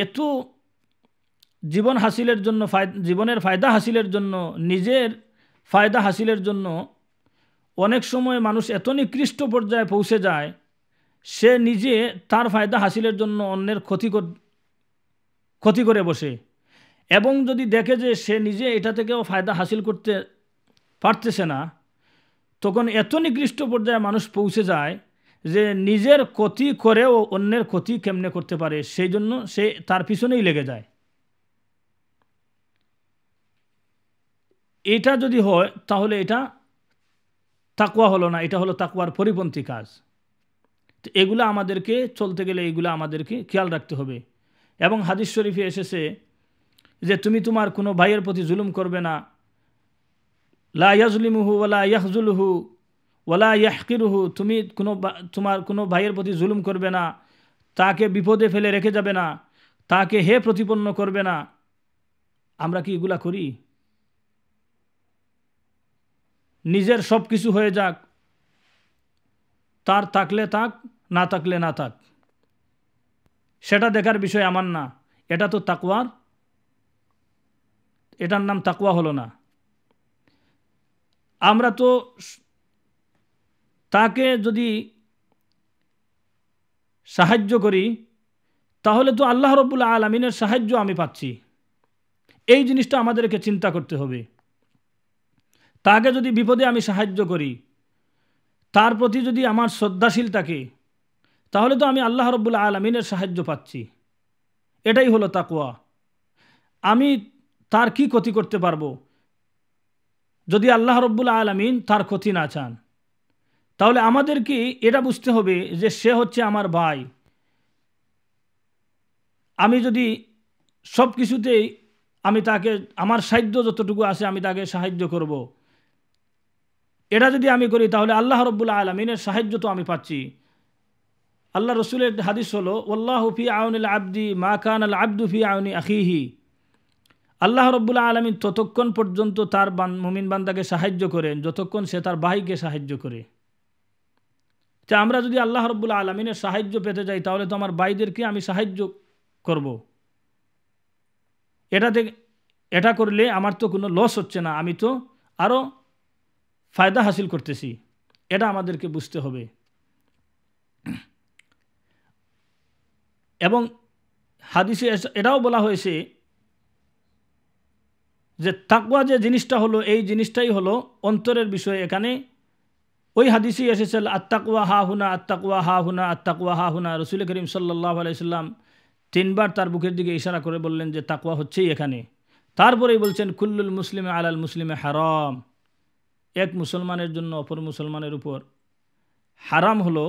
এত জীবন হাসিলের জন্য জীবনের ফায়দা হাসিলের জন্য নিজের ফায়দা হাসিলের জন্য অনেক সময় মানুষ এত নিকৃষ্ট পর্যায়ে পৌঁছে যায় সে নিজে তার ফায়দা হাসিলের জন্য অন্যের ক্ষতি ক্ষতি করে বসে এবং যদি দেখে যে সে নিজে এটা থেকেও ফায়দা হাসিল করতে পারতেছে না তখন এত নিকৃষ্ট পর্যায়ে মানুষ পৌঁছে যায় যে নিজের ক্ষতি করেও অন্যের ক্ষতি কেমনে করতে পারে সেই জন্য সে তার পিছনেই লেগে যায় এটা যদি হয় তাহলে এটা তাকুয়া হলো না এটা হলো তাকুয়ার পরিপন্থী কাজ তো এগুলো আমাদেরকে চলতে গেলে এগুলো আমাদেরকে খেয়াল রাখতে হবে এবং হাদিস শরীফে এসেছে যে তুমি তোমার কোনো ভাইয়ের প্রতি জুলুম করবে না লা ইয়াজলিমুহু ওলা ইয়াহজুলুহু ওলা ইয়াহকিরুহু তুমি কোনো তোমার কোনো ভাইয়ের প্রতি জুলুম করবে না তাকে বিপদে ফেলে রেখে যাবে না তাকে হে প্রতিপন্ন করবে না আমরা কি এগুলা করি নিজের সব কিছু হয়ে যাক তার থাকলে তাক না থাকলে না থাক সেটা দেখার বিষয় আমার না এটা তো তাকুয়ার এটার নাম তাকুয়া হলো না আমরা তো তাকে যদি সাহায্য করি তাহলে তো আল্লাহ রবুল্লা আলমিনের সাহায্য আমি পাচ্ছি এই জিনিসটা আমাদেরকে চিন্তা করতে হবে তাকে যদি বিপদে আমি সাহায্য করি তার প্রতি যদি আমার শ্রদ্ধাশীল থাকে তাহলে তো আমি আল্লাহ রব্বুল আলমিনের সাহায্য পাচ্ছি এটাই হলো তাকুয়া আমি তার কি ক্ষতি করতে পারবো যদি আল্লাহ রব্বুল আলমিন তার ক্ষতি না চান তাহলে আমাদের কি এটা বুঝতে হবে যে সে হচ্ছে আমার ভাই আমি যদি সব কিছুতেই আমি তাকে আমার সাহায্য যতটুকু আছে আমি তাকে সাহায্য করব। এটা যদি আমি করি তাহলে আল্লাহ রব্বুল আলমিনের সাহায্য তো আমি পাচ্ছি আল্লাহ রসুলের হাদিস হলো ওল্লাহ ফি আউনিল আব্দি মা কান আল আব্দু ফি আউনি আখিহি আল্লাহ রব্বুল্লা আলমী ততক্ষণ পর্যন্ত তার মুমিন বান্দাকে সাহায্য করেন যতক্ষণ সে তার ভাইকে সাহায্য করে তা আমরা যদি আল্লাহ রব্বুল্লা আলমিনের সাহায্য পেতে যাই তাহলে তো আমার ভাইদেরকে আমি সাহায্য করব। এটাতে এটা করলে আমার তো কোনো লস হচ্ছে না আমি তো আরও ফায়দা হাসিল করতেছি এটা আমাদেরকে বুঝতে হবে এবং হাদিসে এটাও বলা হয়েছে যে তাকুয়া যে জিনিসটা হলো এই জিনিসটাই হলো অন্তরের বিষয় এখানে ওই হাদিসই এসেছে আত্মাকুয়া হা হুনা আত্মাকুয়া হা হুনা আত্মাকুয়া হা হুনা রসুল করিম সাল্লাহ আলাইসাল্লাম তিনবার তার বুকের দিকে ইশারা করে বললেন যে তাকুয়া হচ্ছেই এখানে তারপরেই বলছেন কুল্লুল মুসলিমে আলাল মুসলিমে হারাম এক মুসলমানের জন্য অপর মুসলমানের উপর হারাম হলো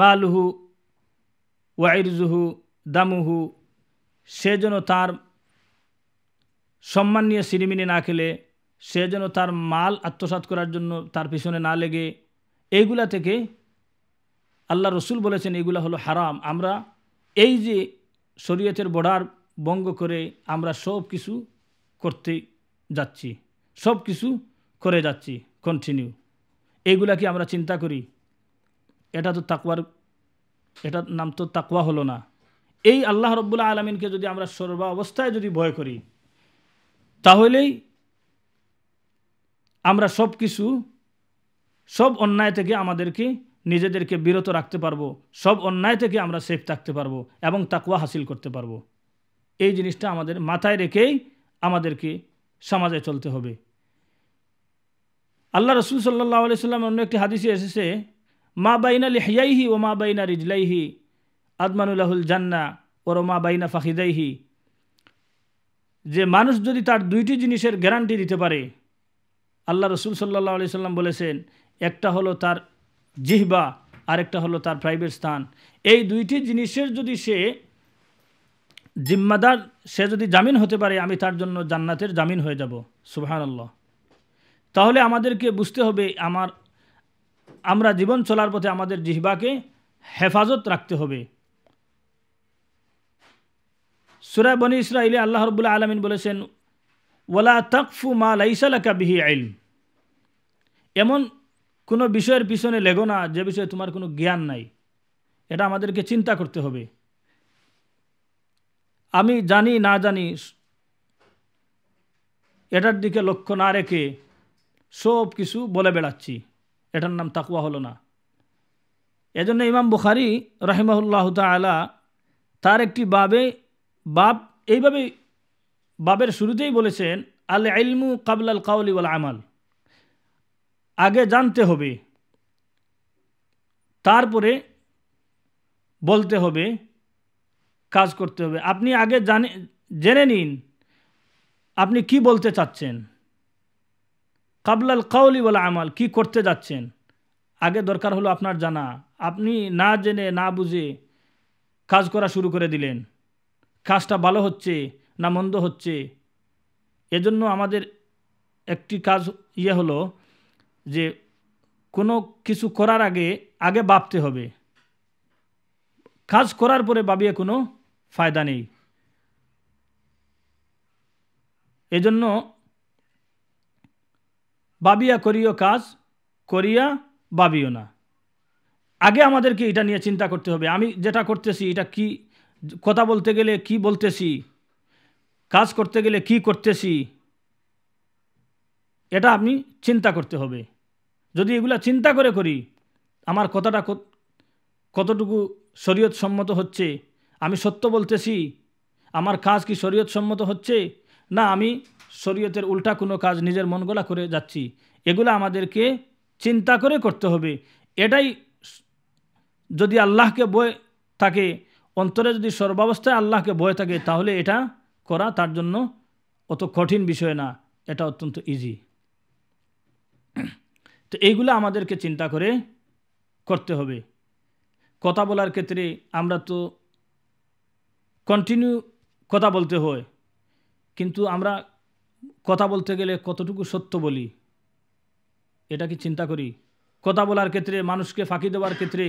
মালহু ওয়াইরজুহু দামুহু সে যেন তার সম্মান নিয়ে সিরিমিনি না খেলে সে যেন তার মাল আত্মসাত করার জন্য তার পিছনে না লেগে এইগুলা থেকে আল্লাহ রসুল বলেছেন এগুলা হলো হারাম আমরা এই যে শরীয়তের বর্ডার বঙ্গ করে আমরা সব কিছু করতে যাচ্ছি সব কিছু করে যাচ্ছি কন্টিনিউ এইগুলা কি আমরা চিন্তা করি এটা তো তাকুয়ার এটার নাম তো তাকুয়া হলো না এই আল্লাহ রব্বুল্লাহ আলমিনকে যদি আমরা সর্বা অবস্থায় যদি ভয় করি তাহলেই আমরা সব কিছু সব অন্যায় থেকে আমাদেরকে নিজেদেরকে বিরত রাখতে পারবো সব অন্যায় থেকে আমরা সেফ থাকতে পারবো এবং তাকুয়া হাসিল করতে পারবো এই জিনিসটা আমাদের মাথায় রেখেই আমাদেরকে সমাজে চলতে হবে আল্লাহ রসুল সাল্লাহ আলি সাল্লাম অন্য একটি হাদিসে এসেছে মা বাইনা লিহিয়াইহি ও মা বাইনা রিজলাইহি আদমানুল্লাহুল জান্না ওর মা বাইনা ফাহিদাইহি যে মানুষ যদি তার দুইটি জিনিসের গ্যারান্টি দিতে পারে আল্লাহ রসুল সাল্লাহ আলি সাল্লাম বলেছেন একটা হলো তার জিহবা আরেকটা হলো তার প্রাইভেট স্থান এই দুইটি জিনিসের যদি সে জিম্মাদার সে যদি জামিন হতে পারে আমি তার জন্য জান্নাতের জামিন হয়ে যাব সুবাহান আল্লাহ তাহলে আমাদেরকে বুঝতে হবে আমার আমরা জীবন চলার পথে আমাদের জিহবাকে হেফাজত রাখতে হবে সুরা বনি ইসরাইলে আল্লাহ রবুল্লা আলমিন বলেছেন ওলা তকফু মা লাইসালাকা বিহি আইল এমন কোনো বিষয়ের পিছনে লেগো না যে বিষয়ে তোমার কোনো জ্ঞান নাই এটা আমাদেরকে চিন্তা করতে হবে আমি জানি না জানি এটার দিকে লক্ষ্য না রেখে সব কিছু বলে বেড়াচ্ছি এটার নাম তাকুয়া হলো না এজন্য ইমাম বুখারি রাহিমাহুল্লাহ তালা তার একটি বাবে বাপ এইভাবে বাবের শুরুতেই বলেছেন আল ইলমু কাবলাল কাউলি ওয়াল আমাল আগে জানতে হবে তারপরে বলতে হবে কাজ করতে হবে আপনি আগে জানে জেনে নিন আপনি কি বলতে চাচ্ছেন কাবলাল কাউলিওয়ালা আমাল কি করতে যাচ্ছেন আগে দরকার হলো আপনার জানা আপনি না জেনে না বুঝে কাজ করা শুরু করে দিলেন কাজটা ভালো হচ্ছে না মন্দ হচ্ছে এজন্য আমাদের একটি কাজ ইয়ে হলো যে কোনো কিছু করার আগে আগে ভাবতে হবে কাজ করার পরে ভাবিয়ে কোনো ফায়দা নেই এজন্য ভাবিয়া করিও কাজ করিয়া ভাবিও না আগে আমাদেরকে এটা নিয়ে চিন্তা করতে হবে আমি যেটা করতেছি এটা কি কথা বলতে গেলে কি বলতেছি কাজ করতে গেলে কি করতেছি এটা আপনি চিন্তা করতে হবে যদি এগুলা চিন্তা করে করি আমার কথাটা কতটুকু শরীয়ত সম্মত হচ্ছে আমি সত্য বলতেছি আমার কাজ কি শরীয়ত সম্মত হচ্ছে না আমি শরীয়তের উল্টা কোনো কাজ নিজের মন গলা করে যাচ্ছি এগুলো আমাদেরকে চিন্তা করে করতে হবে এটাই যদি আল্লাহকে বয়ে থাকে অন্তরে যদি সর্বাবস্থায় আল্লাহকে বয়ে থাকে তাহলে এটা করা তার জন্য অত কঠিন বিষয় না এটা অত্যন্ত ইজি তো এইগুলো আমাদেরকে চিন্তা করে করতে হবে কথা বলার ক্ষেত্রে আমরা তো কন্টিনিউ কথা বলতে হয় কিন্তু আমরা কথা বলতে গেলে কতটুকু সত্য বলি এটা কি চিন্তা করি কথা বলার ক্ষেত্রে মানুষকে ফাঁকি দেওয়ার ক্ষেত্রে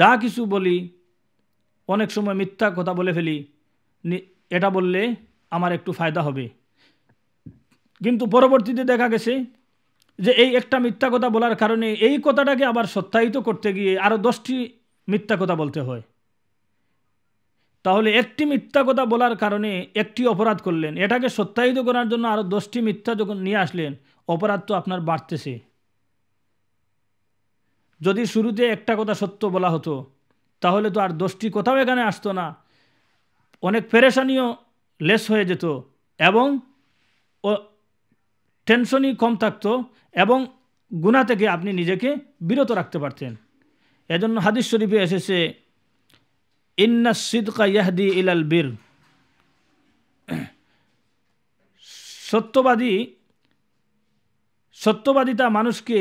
যা কিছু বলি অনেক সময় মিথ্যা কথা বলে ফেলি এটা বললে আমার একটু ফায়দা হবে কিন্তু পরবর্তীতে দেখা গেছে যে এই একটা মিথ্যা কথা বলার কারণে এই কথাটাকে আবার সত্যায়িত করতে গিয়ে আরও দশটি মিথ্যা কথা বলতে হয় তাহলে একটি মিথ্যা কথা বলার কারণে একটি অপরাধ করলেন এটাকে সত্যায়িত করার জন্য আরও দশটি মিথ্যা যখন নিয়ে আসলেন অপরাধ তো আপনার বাড়তেছে যদি শুরুতে একটা কথা সত্য বলা হতো তাহলে তো আর দশটি কোথাও এখানে আসতো না অনেক পেরেশানিও লেস হয়ে যেত এবং ও টেনশনই কম থাকতো এবং গুণা থেকে আপনি নিজেকে বিরত রাখতে পারতেন এজন্য হাদিস শরীফে এসেছে ইন্না সিদকা ইয়াহদি ইলাল বীর সত্যবাদী সত্যবাদিতা মানুষকে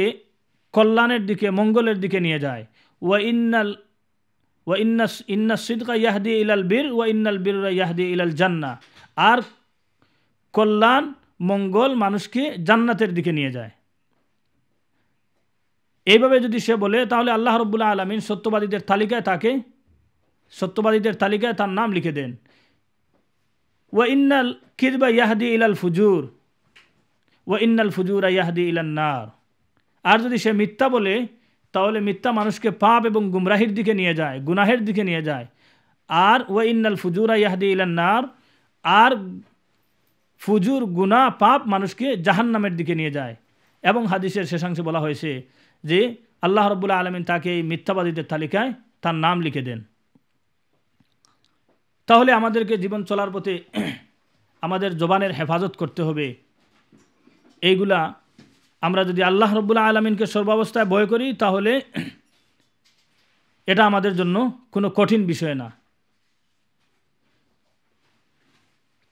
কল্যাণের দিকে মঙ্গলের দিকে নিয়ে যায় ওয়া ইন্নাল ও ইন্না ইন্না সিদকা ইয়াহদি ইলাল বীর ও ইন্নাল বীর ইয়াহদি ইলাল জান্না আর কল্যাণ মঙ্গল মানুষকে জান্নাতের দিকে নিয়ে যায় এইভাবে যদি সে বলে তাহলে আল্লাহ রব্বুল্লাহ আলমিন সত্যবাদীদের তালিকায় তাকে সত্যবাদীদের তালিকায় তার নাম লিখে দেন ও ইন্নাল কিদবা ইয়াহাদি ইলাল ফুজুর ও ইন্নাল ফুজুর ইয়াহাদি ইলান নার আর যদি সে মিথ্যা বলে তাহলে মিথ্যা মানুষকে পাপ এবং গুমরাহির দিকে নিয়ে যায় গুনাহের দিকে নিয়ে যায় আর ও ইন্নাল ফুজুর ইয়াহাদি ইলান নার আর ফুজুর গুনা পাপ মানুষকে জাহান্নামের দিকে নিয়ে যায় এবং হাদিসের শেষাংশে বলা হয়েছে যে আল্লাহ রবুল্লা আলমিন তাকে এই মিথ্যাবাদীদের তালিকায় তার নাম লিখে দেন তাহলে আমাদেরকে জীবন চলার পথে আমাদের জবানের হেফাজত করতে হবে এইগুলা আমরা যদি আল্লাহ রব্বুল্লা আলমিনকে সর্বাবস্থায় ভয় করি তাহলে এটা আমাদের জন্য কোনো কঠিন বিষয় না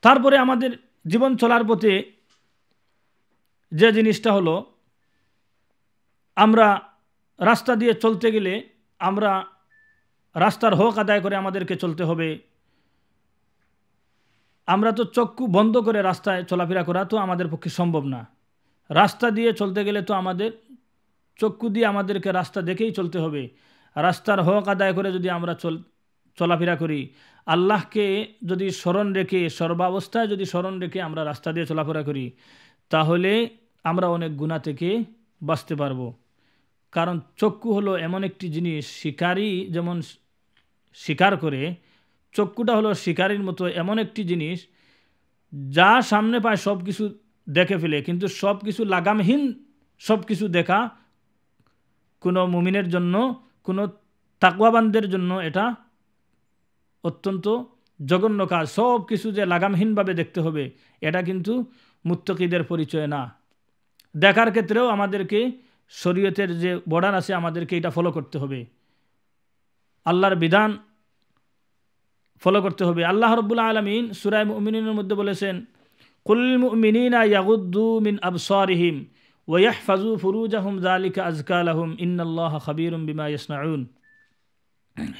তারপরে আমাদের জীবন চলার পথে যে জিনিসটা হলো আমরা রাস্তা দিয়ে চলতে গেলে আমরা রাস্তার হক আদায় করে আমাদেরকে চলতে হবে আমরা তো চক্ষু বন্ধ করে রাস্তায় চলাফেরা করা তো আমাদের পক্ষে সম্ভব না রাস্তা দিয়ে চলতে গেলে তো আমাদের চক্ষু দিয়ে আমাদেরকে রাস্তা দেখেই চলতে হবে রাস্তার হক আদায় করে যদি আমরা চল চলাফেরা করি আল্লাহকে যদি স্মরণ রেখে সর্বাবস্থায় যদি স্মরণ রেখে আমরা রাস্তা দিয়ে চলাফেরা করি তাহলে আমরা অনেক গুণা থেকে বাঁচতে পারব কারণ চক্ষু হলো এমন একটি জিনিস শিকারী যেমন শিকার করে চক্ষুটা হলো শিকারির মতো এমন একটি জিনিস যা সামনে পায় সব কিছু দেখে ফেলে কিন্তু সব কিছু লাগামহীন সব কিছু দেখা কোনো মুমিনের জন্য কোনো তাকুয়াবানদের জন্য এটা অত্যন্ত জঘন্য কাজ সব কিছু যে লাগামহীনভাবে দেখতে হবে এটা কিন্তু মুত্তকিদের পরিচয় না দেখার ক্ষেত্রেও আমাদেরকে শরীয়তের যে বর্ডার আছে আমাদেরকে এটা ফলো করতে হবে আল্লাহর বিধান ফলো করতে হবে আল্লাহ রব্বুল্লা আলমিন সুরায় মুমিনের মধ্যে বলেছেন কুল মুমিনা ইয়াগুদ্দু মিন আবসারিহিম ওয়াহফাজু ফুরুজাহুম জালিকা আজকালাহুম ইন্নাল্লাহ খাবিরুম বিমা ইসনাউন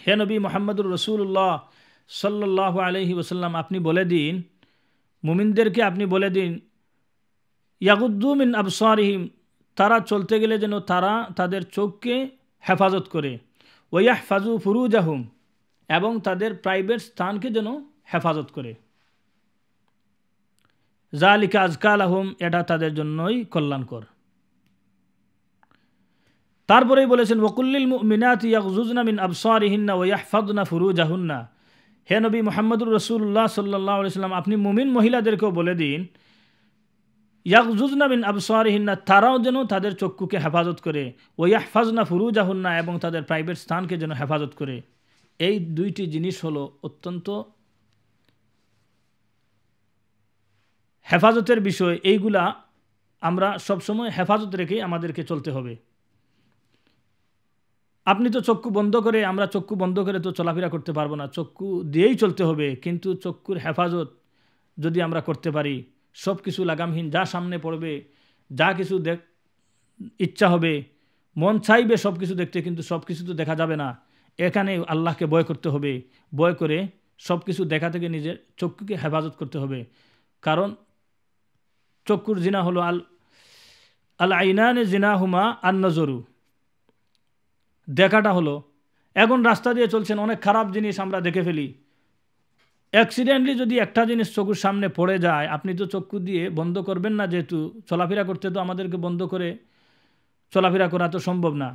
হে নবী মোহাম্মদুর রসুল্লাহ সাল্লাহ আলহি ওসাল্লাম আপনি বলে দিন মুমিনদেরকে আপনি বলে দিন ইয়াগুদ্দু মিন আবসারিহিম তারা চলতে গেলে যেন তারা তাদের চোখকে হেফাজত করে ফাজু ওয়াহফাজু ফুরুজাহুম এবং তাদের প্রাইভেট স্থানকে যেন হেফাজত করে জালিকা আজকাল আহম এটা তাদের জন্যই কল্যাণকর তারপরেই বলেছেন ওকুল্লিল মিনাত ইয়াকজুজনা মিন আবসারিহিন্না ওয়াহফাদনা ফুরুজাহুন্না হে নবী মোহাম্মদুর রসুল্লাহ সাল্লাহ সাল্লাম আপনি মুমিন মহিলাদেরকেও বলে দিন ইয়াকজুজনা মিন ইহিন্না তারাও যেন তাদের চক্ষুকে হেফাজত করে ওয়াহফাজনা ফুরুজাহুন্না এবং তাদের প্রাইভেট স্থানকে যেন হেফাজত করে এই দুইটি জিনিস হলো অত্যন্ত হেফাজতের বিষয় এইগুলা আমরা সবসময় হেফাজত রেখেই আমাদেরকে চলতে হবে আপনি তো চক্ষু বন্ধ করে আমরা চক্ষু বন্ধ করে তো চলাফেরা করতে পারবো না চক্ষু দিয়েই চলতে হবে কিন্তু চক্ষুর হেফাজত যদি আমরা করতে পারি সব কিছু লাগামহীন যা সামনে পড়বে যা কিছু দেখ ইচ্ছা হবে মন চাইবে সব কিছু দেখতে কিন্তু সব কিছু তো দেখা যাবে না এখানে আল্লাহকে বয় করতে হবে বয় করে সব কিছু দেখা থেকে নিজের চক্ষুকে হেফাজত করতে হবে কারণ চক্ষুর জিনা হলো আল আল আইনানে জিনা হুমা আন্নজরু দেখাটা হলো এখন রাস্তা দিয়ে চলছেন অনেক খারাপ জিনিস আমরা দেখে ফেলি অ্যাক্সিডেন্টলি যদি একটা জিনিস চক্ষুর সামনে পড়ে যায় আপনি তো চক্ষু দিয়ে বন্ধ করবেন না যেহেতু চলাফেরা করতে তো আমাদেরকে বন্ধ করে চলাফেরা করা তো সম্ভব না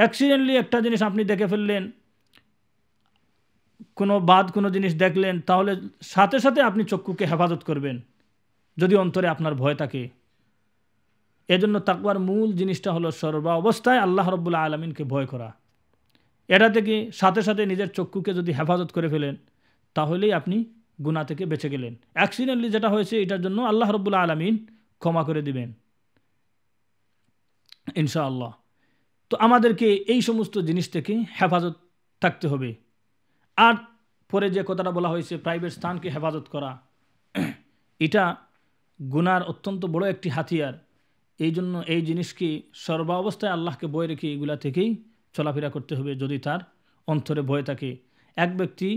অ্যাক্সিডেন্টলি একটা জিনিস আপনি দেখে ফেললেন কোনো বাদ কোনো জিনিস দেখলেন তাহলে সাথে সাথে আপনি চক্ষুকে হেফাজত করবেন যদি অন্তরে আপনার ভয় থাকে এজন্য তাকবার মূল জিনিসটা হলো সর্বা অবস্থায় আল্লাহ রব্বুল্লা আলমিনকে ভয় করা এটা থেকে সাথে সাথে নিজের চক্ষুকে যদি হেফাজত করে ফেলেন তাহলেই আপনি গুণা থেকে বেঁচে গেলেন অ্যাক্সিডেন্টলি যেটা হয়েছে এটার জন্য আল্লাহ রব্বুল্লা আলমিন ক্ষমা করে দিবেন ইনশাআল্লাহ তো আমাদেরকে এই সমস্ত জিনিস থেকে হেফাজত থাকতে হবে আর পরে যে কথাটা বলা হয়েছে প্রাইভেট স্থানকে হেফাজত করা এটা গুনার অত্যন্ত বড় একটি হাতিয়ার এই জন্য এই জিনিসকে সর্বাবস্থায় আল্লাহকে বয়ে রেখে এগুলা থেকেই চলাফেরা করতে হবে যদি তার অন্তরে ভয় থাকে এক ব্যক্তি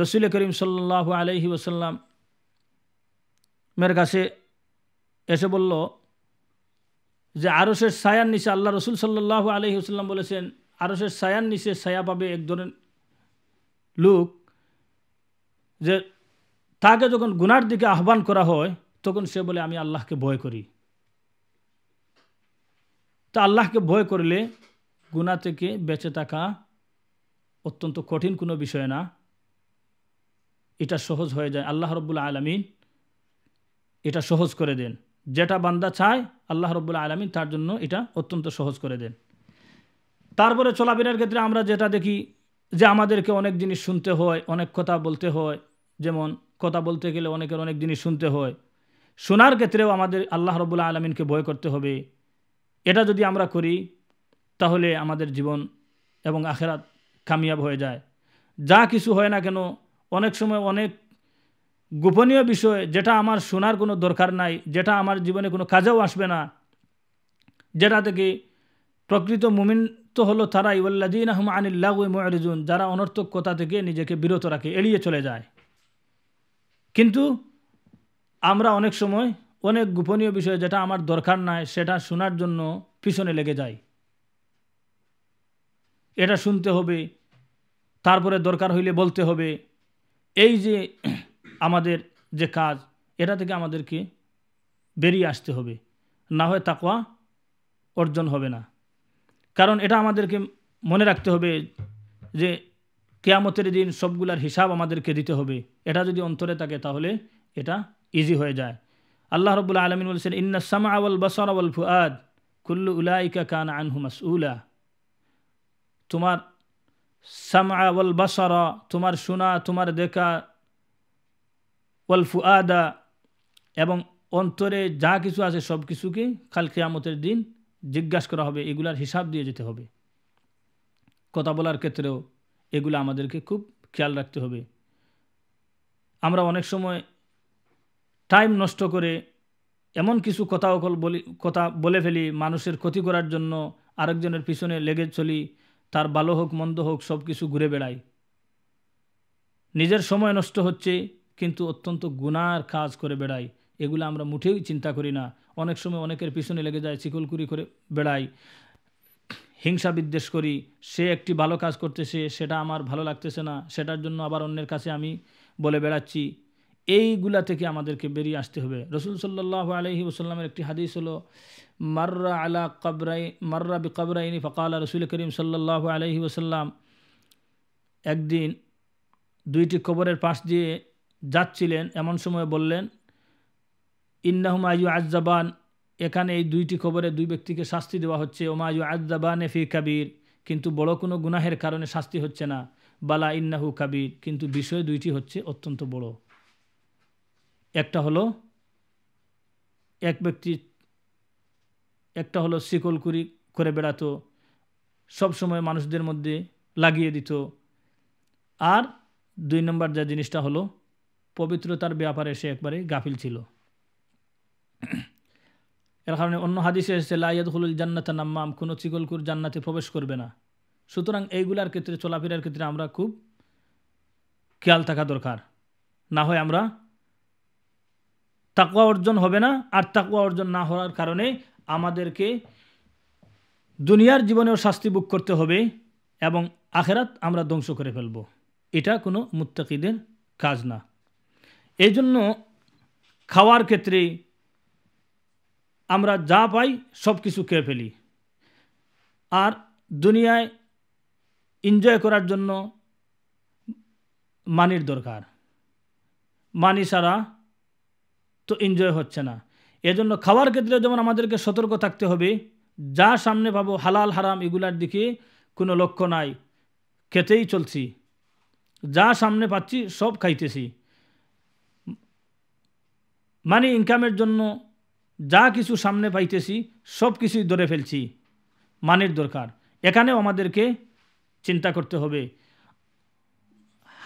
রসুল করিম সাল্লাহ আলহি ওসাল্লাম মের কাছে এসে বলল যে আরসের সায়ার নিচে আল্লাহ রসুল সাল্লাহ আলহি হুসাল্লাম বলেছেন আরসের সায়ার নিচে সায়া পাবে একজনের লোক যে তাকে যখন গুনার দিকে আহ্বান করা হয় তখন সে বলে আমি আল্লাহকে ভয় করি তা আল্লাহকে ভয় করলে গুণা থেকে বেঁচে থাকা অত্যন্ত কঠিন কোনো বিষয় না এটা সহজ হয়ে যায় আল্লাহ রব্বুল আলমিন এটা সহজ করে দেন যেটা বান্দা চায় আল্লাহ রব্বুল্লা আলমী তার জন্য এটা অত্যন্ত সহজ করে দেন তারপরে চলাফেরার ক্ষেত্রে আমরা যেটা দেখি যে আমাদেরকে অনেক জিনিস শুনতে হয় অনেক কথা বলতে হয় যেমন কথা বলতে গেলে অনেকের অনেক জিনিস শুনতে হয় শোনার ক্ষেত্রেও আমাদের আল্লাহ রবুল্লা আলমিনকে ভয় করতে হবে এটা যদি আমরা করি তাহলে আমাদের জীবন এবং আখেরাত কামিয়াব হয়ে যায় যা কিছু হয় না কেন অনেক সময় অনেক গোপনীয় বিষয় যেটা আমার শোনার কোনো দরকার নাই যেটা আমার জীবনে কোনো কাজেও আসবে না যেটা থেকে প্রকৃত মুমিন তো হলো তারাই ওল্লাদিন আহম আনিল্লাহ আরিজুন যারা অনর্থক কথা থেকে নিজেকে বিরত রাখে এড়িয়ে চলে যায় কিন্তু আমরা অনেক সময় অনেক গোপনীয় বিষয় যেটা আমার দরকার নাই সেটা শোনার জন্য পিছনে লেগে যাই এটা শুনতে হবে তারপরে দরকার হইলে বলতে হবে এই যে আমাদের যে কাজ এটা থেকে আমাদেরকে বেরিয়ে আসতে হবে না হয় তাকওয়া অর্জন হবে না কারণ এটা আমাদেরকে মনে রাখতে হবে যে কেয়ামতের দিন সবগুলার হিসাব আমাদেরকে দিতে হবে এটা যদি অন্তরে থাকে তাহলে এটা ইজি হয়ে যায় আল্লাহ রবুল্লা আলমিন বলছেন ইন্না সামা আউল বসর আউল ফুয়াদ কুল্লু উলাইকা কান আনহু উলা তোমার সামা আউল বসর তোমার শোনা তোমার দেখা ওয়াল আদা এবং অন্তরে যা কিছু আছে সব কিছুকে খাল কেয়ামতের দিন জিজ্ঞাসা করা হবে এগুলার হিসাব দিয়ে যেতে হবে কথা বলার ক্ষেত্রেও এগুলো আমাদেরকে খুব খেয়াল রাখতে হবে আমরা অনেক সময় টাইম নষ্ট করে এমন কিছু কথা বলি কথা বলে ফেলি মানুষের ক্ষতি করার জন্য আরেকজনের পিছনে লেগে চলি তার ভালো হোক মন্দ হোক সব কিছু ঘুরে বেড়াই নিজের সময় নষ্ট হচ্ছে কিন্তু অত্যন্ত গুনার কাজ করে বেড়াই এগুলো আমরা মুঠেও চিন্তা করি না অনেক সময় অনেকের পিছনে লেগে যায় চিকলকুরি করে বেড়াই হিংসা বিদ্বেষ করি সে একটি ভালো কাজ করতেছে সেটা আমার ভালো লাগতেছে না সেটার জন্য আবার অন্যের কাছে আমি বলে বেড়াচ্ছি এইগুলা থেকে আমাদেরকে বেরিয়ে আসতে হবে রসুল সাল্লাহ আলহি ওসাল্লামের একটি হাদিস হলো মাররা আলা কবরাই মাররা বি কবরাইনি আলা রসুল করিম সাল্লাহ আলহি ওসাল্লাম একদিন দুইটি কবরের পাশ দিয়ে যাচ্ছিলেন এমন সময় বললেন ইন্নাহুম আয়ু আজ্জাবান এখানে এই দুইটি খবরে দুই ব্যক্তিকে শাস্তি দেওয়া হচ্ছে ওমায়ু আজ্জাবান এফি কাবির কিন্তু বড় কোনো গুনাহের কারণে শাস্তি হচ্ছে না বালা ইন্নাহু কাবির কিন্তু বিষয় দুইটি হচ্ছে অত্যন্ত বড় একটা হলো এক ব্যক্তি একটা হলো শিকল কুরি করে বেড়াতো সবসময় মানুষদের মধ্যে লাগিয়ে দিত আর দুই নম্বর যা জিনিসটা হলো পবিত্রতার ব্যাপারে সে একবারে গাফিল ছিল এর কারণে অন্য হাদিসে এসেছে লাইয়াদ হুলুল জান্নাতা নাম্মাম কোনো চিকলকুর জান্নাতে প্রবেশ করবে না সুতরাং এইগুলার ক্ষেত্রে চলাফেরার ক্ষেত্রে আমরা খুব খেয়াল থাকা দরকার না হয় আমরা তাকুয়া অর্জন হবে না আর তাকুয়া অর্জন না হওয়ার কারণে আমাদেরকে দুনিয়ার জীবনেও শাস্তি বুক করতে হবে এবং আখেরাত আমরা ধ্বংস করে ফেলব এটা কোনো মুত্তাকিদের কাজ না এই জন্য খাওয়ার ক্ষেত্রে আমরা যা পাই সব কিছু খেয়ে ফেলি আর দুনিয়ায় এনজয় করার জন্য মানির দরকার মানি ছাড়া তো এনজয় হচ্ছে না এজন্য খাওয়ার ক্ষেত্রে যেমন আমাদেরকে সতর্ক থাকতে হবে যা সামনে পাবো হালাল হারাম এগুলার দিকে কোনো লক্ষ্য নাই খেতেই চলছি যা সামনে পাচ্ছি সব খাইতেছি মানি ইনকামের জন্য যা কিছু সামনে পাইতেছি সব কিছুই ধরে ফেলছি মানের দরকার এখানেও আমাদেরকে চিন্তা করতে হবে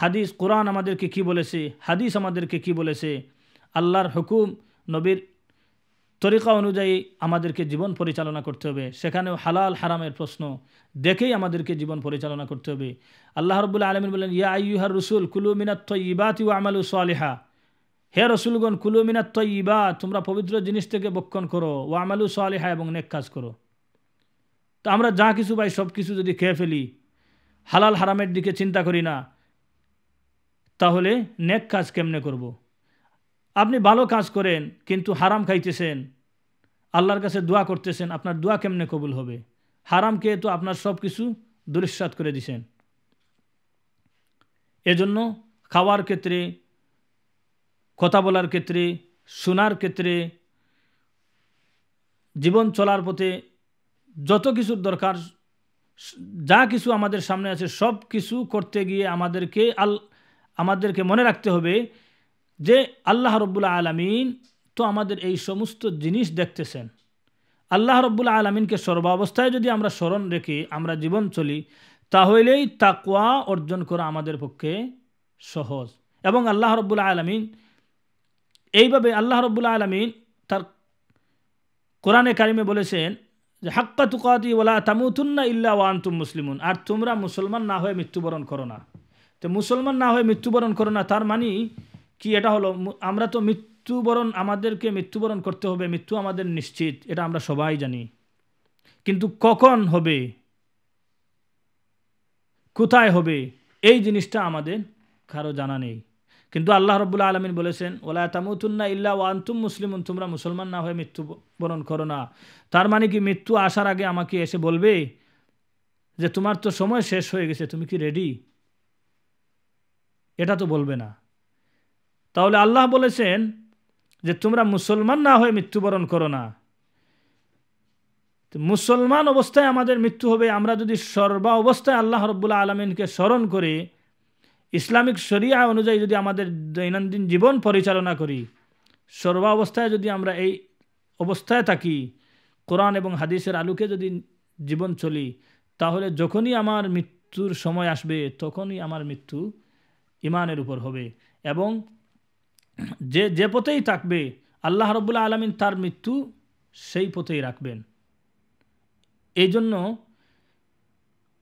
হাদিস কোরআন আমাদেরকে কি বলেছে হাদিস আমাদেরকে কি বলেছে আল্লাহর হুকুম নবীর তরিকা অনুযায়ী আমাদেরকে জীবন পরিচালনা করতে হবে সেখানেও হালাল হারামের প্রশ্ন দেখেই আমাদেরকে জীবন পরিচালনা করতে হবে আল্লাহ রবুল্লা আলমিন বলেন ইয়া আইহার রসুল কুলু মিনাত ইবাত ইউ আমালু সালেহা হে রসুলগণ কুলুমিনা তৈবা তোমরা পবিত্র জিনিস থেকে বক্ষণ করো ও আমালু হা এবং নেক কাজ করো তো আমরা যা কিছু পাই সব কিছু যদি খেয়ে ফেলি হালাল হারামের দিকে চিন্তা করি না তাহলে নেক কাজ কেমনে করব। আপনি ভালো কাজ করেন কিন্তু হারাম খাইতেছেন আল্লাহর কাছে দোয়া করতেছেন আপনার দোয়া কেমনে কবুল হবে হারামকে তো আপনার সব কিছু দুরিশ্বাত করে দিছেন এজন্য খাওয়ার ক্ষেত্রে কথা বলার ক্ষেত্রে শোনার ক্ষেত্রে জীবন চলার পথে যত কিছুর দরকার যা কিছু আমাদের সামনে আছে সব কিছু করতে গিয়ে আমাদেরকে আল আমাদেরকে মনে রাখতে হবে যে আল্লাহ রব্বুল আলমিন তো আমাদের এই সমস্ত জিনিস দেখতেছেন আল্লাহ রব্বুল আলমিনকে সর্বাবস্থায় যদি আমরা স্মরণ রেখে আমরা জীবন চলি তাহলেই তাকুয়া অর্জন করা আমাদের পক্ষে সহজ এবং আল্লাহ রব্বুল আলমিন এইভাবে আল্লাহ রব্বুল্লা আলমিন তার কোরআনে কারিমে বলেছেন যে হাক্কা তুকাতি ওলা তামুতুন্না ইল্লা তুম মুসলিমুন আর তোমরা মুসলমান না হয়ে মৃত্যুবরণ করো না তো মুসলমান না হয়ে মৃত্যুবরণ করো না তার মানে কি এটা হলো আমরা তো মৃত্যুবরণ আমাদেরকে মৃত্যুবরণ করতে হবে মৃত্যু আমাদের নিশ্চিত এটা আমরা সবাই জানি কিন্তু কখন হবে কোথায় হবে এই জিনিসটা আমাদের কারো জানা নেই কিন্তু আল্লাহ রবুল্লা আলমিন বলেছেন ওলা তামুতুন্না ইল্লা ওয়ান্তুম মুসলিমুন তোমরা মুসলমান না হয়ে মৃত্যুবরণ করো না তার মানে কি মৃত্যু আসার আগে আমাকে এসে বলবে যে তোমার তো সময় শেষ হয়ে গেছে তুমি কি রেডি এটা তো বলবে না তাহলে আল্লাহ বলেছেন যে তোমরা মুসলমান না হয়ে মৃত্যুবরণ করো না মুসলমান অবস্থায় আমাদের মৃত্যু হবে আমরা যদি সর্বা অবস্থায় আল্লাহ রব্বুল্লা আলমিনকে স্মরণ করে ইসলামিক শরিয়া অনুযায়ী যদি আমাদের দৈনন্দিন জীবন পরিচালনা করি সর্বাবস্থায় যদি আমরা এই অবস্থায় থাকি কোরআন এবং হাদিসের আলোকে যদি জীবন চলি তাহলে যখনই আমার মৃত্যুর সময় আসবে তখনই আমার মৃত্যু ইমানের উপর হবে এবং যে যে পথেই থাকবে আল্লাহ রবুল্লা আলমিন তার মৃত্যু সেই পথেই রাখবেন এই জন্য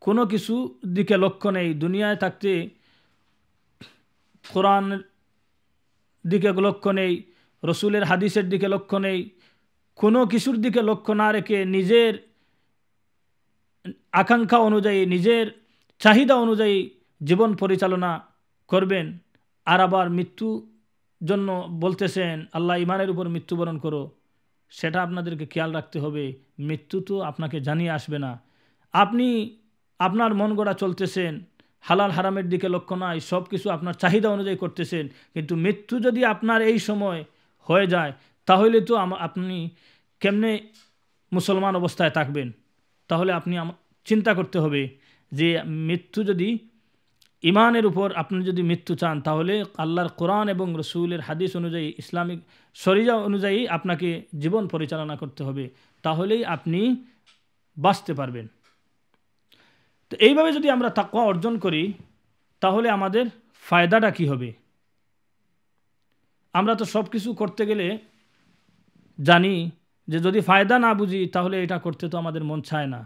কোনো কিছু দিকে লক্ষ্য নেই দুনিয়ায় থাকতে কোরআন দিকে লক্ষ্য নেই রসুলের হাদিসের দিকে লক্ষ্য নেই কোনো কিছুর দিকে লক্ষ্য না রেখে নিজের আকাঙ্ক্ষা অনুযায়ী নিজের চাহিদা অনুযায়ী জীবন পরিচালনা করবেন আর আবার মৃত্যু জন্য বলতেছেন আল্লাহ ইমানের উপর মৃত্যুবরণ করো সেটা আপনাদেরকে খেয়াল রাখতে হবে মৃত্যু তো আপনাকে জানিয়ে আসবে না আপনি আপনার মন গড়া চলতেছেন হালাল হারামের দিকে লক্ষ্য নয় সব কিছু আপনার চাহিদা অনুযায়ী করতেছেন কিন্তু মৃত্যু যদি আপনার এই সময় হয়ে যায় তাহলে তো আপনি কেমনে মুসলমান অবস্থায় থাকবেন তাহলে আপনি চিন্তা করতে হবে যে মৃত্যু যদি ইমানের উপর আপনি যদি মৃত্যু চান তাহলে আল্লাহর কোরআন এবং রসুলের হাদিস অনুযায়ী ইসলামিক শরীরা অনুযায়ী আপনাকে জীবন পরিচালনা করতে হবে তাহলেই আপনি বাঁচতে পারবেন তো এইভাবে যদি আমরা তাকুয়া অর্জন করি তাহলে আমাদের ফায়দাটা কি হবে আমরা তো সব কিছু করতে গেলে জানি যে যদি ফায়দা না বুঝি তাহলে এটা করতে তো আমাদের মন চায় না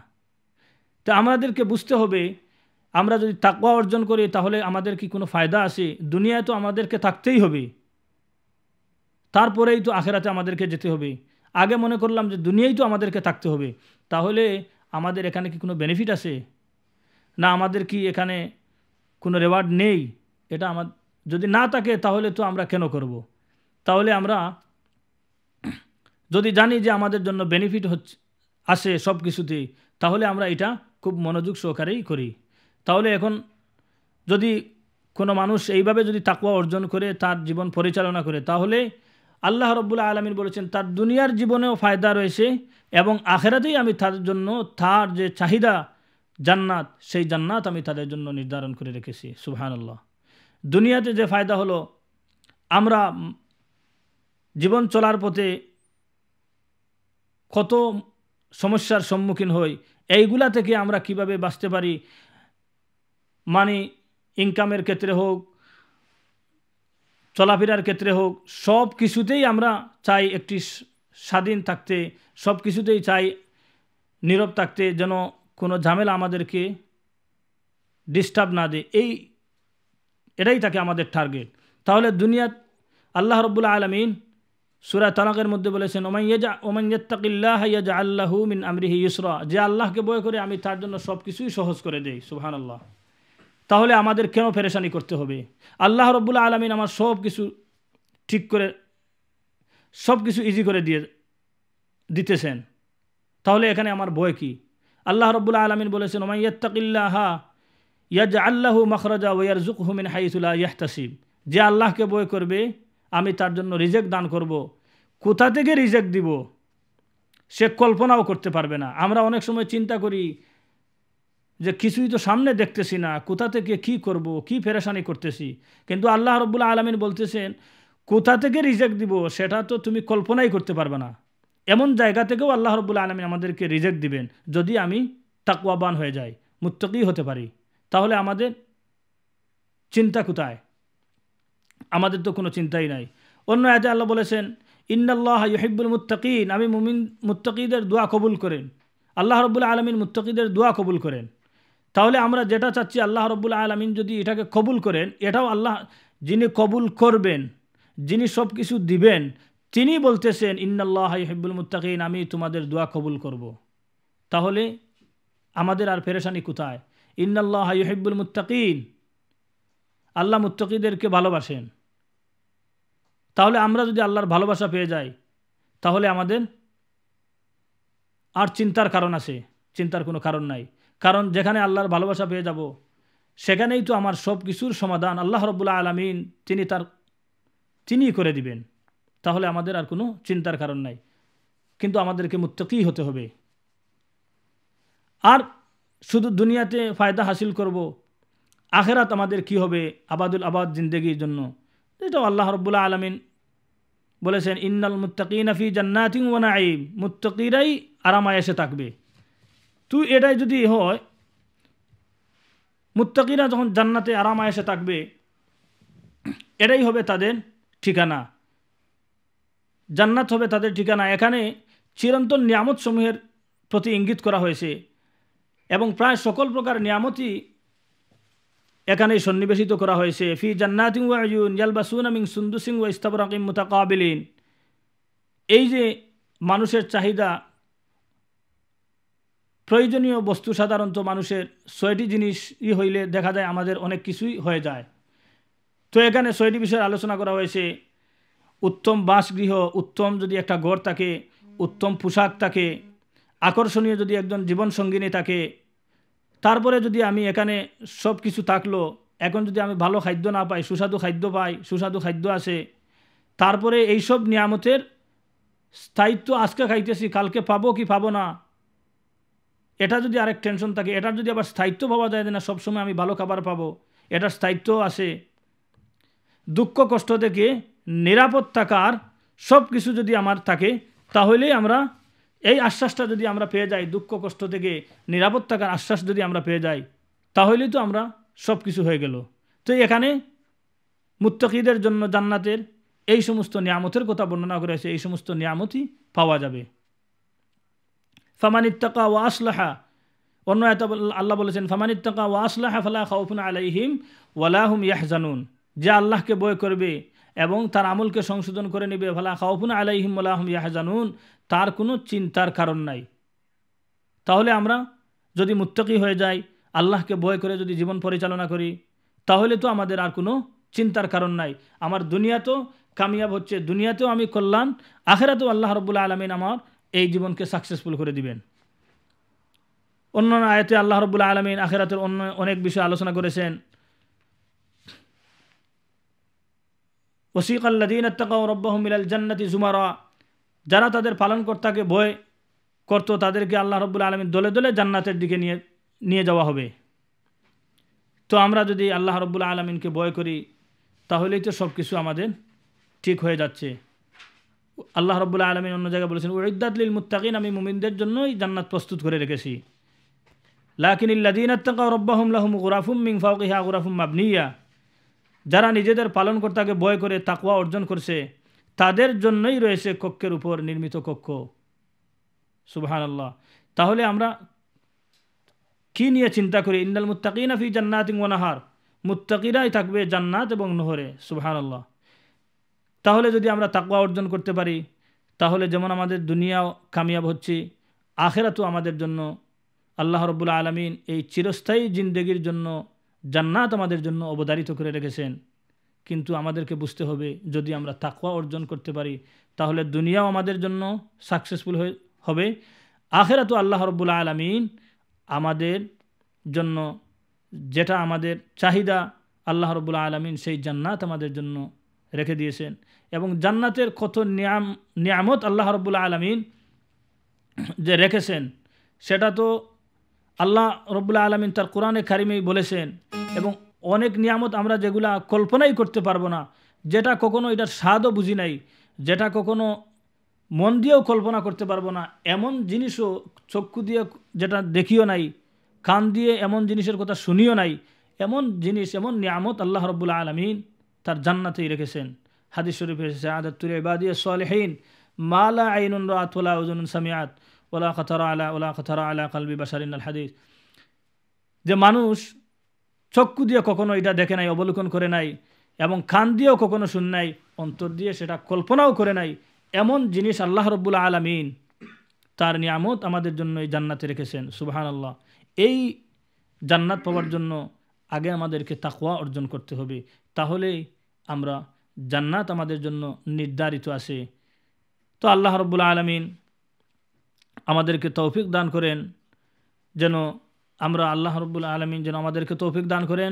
তো আমাদেরকে বুঝতে হবে আমরা যদি তাকুয়া অর্জন করি তাহলে আমাদের কি কোনো ফায়দা আসে দুনিয়ায় তো আমাদেরকে থাকতেই হবে তারপরেই তো আখেরাতে আমাদেরকে যেতে হবে আগে মনে করলাম যে দুনিয়ায় তো আমাদেরকে থাকতে হবে তাহলে আমাদের এখানে কি কোনো বেনিফিট আছে না আমাদের কি এখানে কোনো রেওয়ার্ড নেই এটা আমার যদি না থাকে তাহলে তো আমরা কেন করব। তাহলে আমরা যদি জানি যে আমাদের জন্য বেনিফিট হচ্ছে আসে সব কিছুতেই তাহলে আমরা এটা খুব মনোযোগ সহকারেই করি তাহলে এখন যদি কোনো মানুষ এইভাবে যদি তাকুয়া অর্জন করে তার জীবন পরিচালনা করে তাহলে আল্লাহ রব্বুল্লা আলমিন বলেছেন তার দুনিয়ার জীবনেও ফায়দা রয়েছে এবং আখেরাতেই আমি তার জন্য তার যে চাহিদা জান্নাত সেই জান্নাত আমি তাদের জন্য নির্ধারণ করে রেখেছি সুবহানাল্লাহ দুনিয়াতে যে ফায়দা হলো আমরা জীবন চলার পথে কত সমস্যার সম্মুখীন হই এইগুলা থেকে আমরা কিভাবে বাঁচতে পারি মানে ইনকামের ক্ষেত্রে হোক চলাফেরার ক্ষেত্রে হোক সব কিছুতেই আমরা চাই একটি স্বাধীন থাকতে সব কিছুতেই চাই নীরব থাকতে যেন কোনো ঝামেলা আমাদেরকে ডিস্টার্ব না দেয় এই এটাই থাকে আমাদের টার্গেট তাহলে দুনিয়া আল্লাহ রব্বুল্লা আলমিন সুরা তালাকের মধ্যে বলেছেন ওমাইয়া তাকিল্লাহ ইয়াজা আল্লাহু মিন আমরিহি ইসরা যে আল্লাহকে বয় করে আমি তার জন্য সব কিছুই সহজ করে দেই সুহান আল্লাহ তাহলে আমাদের কেন ফেরেশানি করতে হবে আল্লাহ রব্বুল্লা আলমিন আমার সব কিছু ঠিক করে সব কিছু ইজি করে দিয়ে দিতেছেন তাহলে এখানে আমার বয় কী আল্লাহ রবুল্লা আলমিন বলেছেন ওমাইয়াত্তাকিল্লাহা ইয়াজ আল্লাহু মখরজা ওয়ার জুকহুমিন হাইসুল্লাহ ইয়াহতাসিব যে আল্লাহকে বয় করবে আমি তার জন্য রিজেক্ট দান করব। কোথা থেকে রিজেক্ট দিব সে কল্পনাও করতে পারবে না আমরা অনেক সময় চিন্তা করি যে কিছুই তো সামনে দেখতেছি না কোথা থেকে কি করব কি ফেরাসানি করতেছি কিন্তু আল্লাহ রব্বুল্লা আলমিন বলতেছেন কোথা থেকে রিজেক্ট দিব সেটা তো তুমি কল্পনাই করতে পারবে না এমন জায়গা থেকেও আল্লাহ রবুল্লা আলমী আমাদেরকে রিজেক্ট দিবেন যদি আমি তাকুয়াবান হয়ে যাই মুত্তকি হতে পারি তাহলে আমাদের চিন্তা কোথায় আমাদের তো কোনো চিন্তাই নাই অন্য এতে আল্লাহ বলেছেন ইন্নাল্লাহ ইহিবুল মুত্তকিন আমি মুমিন মুত্তাকিদের দোয়া কবুল করেন আল্লাহ রবুল্লা আলমিন মুত্তাকিদের দোয়া কবুল করেন তাহলে আমরা যেটা চাচ্ছি আল্লাহ রবুল্লা আলমিন যদি এটাকে কবুল করেন এটাও আল্লাহ যিনি কবুল করবেন যিনি সব কিছু দিবেন তিনি বলতেছেন ইন্নাল্লাহ হিব্বুল মুত্তাকিন আমি তোমাদের দোয়া কবুল করব। তাহলে আমাদের আর ফেরেশানি কোথায় ইন্নাল্লাহ ইহিব্বুল মুত্তাকিন আল্লাহ মুত্তাকিদেরকে ভালোবাসেন তাহলে আমরা যদি আল্লাহর ভালোবাসা পেয়ে যাই তাহলে আমাদের আর চিন্তার কারণ আছে চিন্তার কোনো কারণ নাই কারণ যেখানে আল্লাহর ভালোবাসা পেয়ে যাব সেখানেই তো আমার সব কিছুর সমাধান আল্লাহ রবুল্লা আলমিন তিনি তার তিনিই করে দিবেন তাহলে আমাদের আর কোনো চিন্তার কারণ নাই কিন্তু আমাদেরকে মুত্তকি হতে হবে আর শুধু দুনিয়াতে ফায়দা হাসিল করব আখেরাত আমাদের কি হবে আবাদুল আবাদ জিন্দগির জন্য যেটা আল্লাহ রব্বুল্লা আলমিন বলেছেন ইন্নাল নাফি জান্নাতিং ও না ওয়ানাইম মুত্তাকিরাই আরামায়াসে থাকবে তুই এটাই যদি হয় মুত্তাকিরা যখন জান্নাতে আরামায়াসে থাকবে এটাই হবে তাদের ঠিকানা জান্নাত হবে তাদের ঠিকানা এখানে চিরন্তন নিয়ামতসমূহের প্রতি ইঙ্গিত করা হয়েছে এবং প্রায় সকল প্রকার নিয়ামতই এখানে সন্নিবেশিত করা হয়েছে ফি জান্নাতিং ওয়াইন আমিং সুন্দু সিং ওয়া আকিম মুতাকাবিলিন এই যে মানুষের চাহিদা প্রয়োজনীয় বস্তু সাধারণত মানুষের ছয়টি জিনিসই হইলে দেখা যায় আমাদের অনেক কিছুই হয়ে যায় তো এখানে ছয়টি বিষয়ে আলোচনা করা হয়েছে উত্তম বাসগৃহ উত্তম যদি একটা গড় থাকে উত্তম পোশাক থাকে আকর্ষণীয় যদি একজন জীবন সঙ্গিনী থাকে তারপরে যদি আমি এখানে সব কিছু থাকলো এখন যদি আমি ভালো খাদ্য না পাই সুস্বাদু খাদ্য পাই সুস্বাদু খাদ্য আসে তারপরে এই সব নিয়ামতের স্থায়িত্ব আজকে খাইতেছি কালকে পাবো কি পাবো না এটা যদি আরেক টেনশন থাকে এটার যদি আবার স্থায়িত্ব পাওয়া যায় না সবসময় আমি ভালো খাবার পাবো এটার স্থায়িত্ব আসে দুঃখ কষ্ট থেকে নিরাপত্তাকার সব কিছু যদি আমার থাকে তাহলেই আমরা এই আশ্বাসটা যদি আমরা পেয়ে যাই দুঃখ কষ্ট থেকে নিরাপত্তাকার আশ্বাস যদি আমরা পেয়ে যাই তাহলেই তো আমরা সব কিছু হয়ে গেল তো এখানে মুত্তকিদের জন্য জান্নাতের এই সমস্ত নিয়ামতের কথা বর্ণনা করে আছে এই সমস্ত নিয়ামতই পাওয়া যাবে ফামানিত্তাকা ওয়া আসলাহা অন্য এত আল্লাহ বলেছেন ফামানিত্তাকা ওয়া আসলাহা ফালা খাউফুন আলাইহিম ওয়ালাহুম ইয়াহজানুন যে আল্লাহকে বয় করবে এবং তার আমলকে সংশোধন করে নেবে ভালা খাওফুন আলাইহিমুল্লাহম ইয়াহাজানুন তার কোনো চিন্তার কারণ নাই তাহলে আমরা যদি মুত্তকি হয়ে যাই আল্লাহকে ভয় করে যদি জীবন পরিচালনা করি তাহলে তো আমাদের আর কোনো চিন্তার কারণ নাই আমার দুনিয়াতেও কামিয়াব হচ্ছে দুনিয়াতেও আমি কল্যাণ আখেরাতেও আল্লাহ রবুল্লা আলমিন আমার এই জীবনকে সাকসেসফুল করে দিবেন অন্য আয়তে আল্লাহ রবুল্লা আলমিন আখেরাতের অন্য অনেক বিষয়ে আলোচনা করেছেন ওসিকাল্লাদিন আত্মাকাউ রব্বাহম মিলাল জান্নাতি জুমারা যারা তাদের পালনকর্তাকে বয়ে করতো তাদেরকে আল্লাহ রব্বুল আলমীর দলে দলে জান্নাতের দিকে নিয়ে নিয়ে যাওয়া হবে তো আমরা যদি আল্লাহ রব্বুল আলমিনকে বয় করি তাহলেই তো সব কিছু আমাদের ঠিক হয়ে যাচ্ছে আল্লাহ রব্বুল আলমিন অন্য জায়গায় বলেছেন ওইদাতলিল মুত্তাকিন আমি মুমিনদের জন্যই জান্নাত প্রস্তুত করে রেখেছি লাকিন ইল্লাদিন আত্মাকা রব্বাহম লাহম গুরাফুম মিং ফাউকিহা গুরাফুম মাবনিয়া যারা নিজেদের পালনকর্তাকে বয় করে তাকুয়া অর্জন করছে তাদের জন্যই রয়েছে কক্ষের উপর নির্মিত কক্ষ সুবাহান আল্লাহ তাহলে আমরা কি নিয়ে চিন্তা করি ইন্দাল মুত্তাকিনা ফি জান্নাত ওয়ানাহার মুত্তাকিরাই থাকবে জান্নাত এবং নহরে সুবাহান আল্লাহ তাহলে যদি আমরা তাকুয়া অর্জন করতে পারি তাহলে যেমন আমাদের দুনিয়াও কামিয়াব হচ্ছে আখেরাতও আমাদের জন্য আল্লাহ রবুল্লা আলমিন এই চিরস্থায়ী জিন্দেগির জন্য জান্নাত আমাদের জন্য অবধারিত করে রেখেছেন কিন্তু আমাদেরকে বুঝতে হবে যদি আমরা তাকুয়া অর্জন করতে পারি তাহলে দুনিয়াও আমাদের জন্য সাকসেসফুল হয়ে হবে আখেরাতু আল্লাহ রব্বুল আলমিন আমাদের জন্য যেটা আমাদের চাহিদা আল্লাহ রব্বুল আলমিন সেই জান্নাত আমাদের জন্য রেখে দিয়েছেন এবং জান্নাতের কত নিয়াম নিয়ামত আল্লাহ রবুল্লা আলমিন যে রেখেছেন সেটা তো আল্লাহ রব্বুল্লা আলমিন তার কোরআনে খারিমেই বলেছেন এবং অনেক নিয়ামত আমরা যেগুলা কল্পনাই করতে পারবো না যেটা কখনো এটার স্বাদও বুঝি নাই যেটা কখনো মন দিয়েও কল্পনা করতে পারবো না এমন জিনিসও চক্ষু দিয়ে যেটা দেখিও নাই কান দিয়ে এমন জিনিসের কথা শুনিও নাই এমন জিনিস এমন নিয়ামত আল্লাহ রব্বুল্লা আলমিন তার জান্নাতেই রেখেছেন হাদিস শরীফ এসেছে আদাতুল বাদিয়া সালেহীন মালা আইনুন রাতুল্লাহ সামিয়াত ওলা খতরা আলা ওলা খতরা আলা কালবি বাসারিন আল হাদিস যে মানুষ চক্ষু দিয়ে কখনো এটা দেখে নাই অবলোকন করে নাই এবং কান দিয়েও কখনো শুন নাই অন্তর দিয়ে সেটা কল্পনাও করে নাই এমন জিনিস আল্লাহ রব্বুল আলমিন তার নিয়ামত আমাদের জন্য এই জান্নাতে রেখেছেন সুবাহান আল্লাহ এই জান্নাত পাওয়ার জন্য আগে আমাদেরকে তাকুয়া অর্জন করতে হবে তাহলেই আমরা জান্নাত আমাদের জন্য নির্ধারিত আছে তো আল্লাহ রব্বুল আলমিন আমাদেরকে তৌফিক দান করেন যেন আমরা আল্লাহ রব্বুল আলমিন যেন আমাদেরকে তৌফিক দান করেন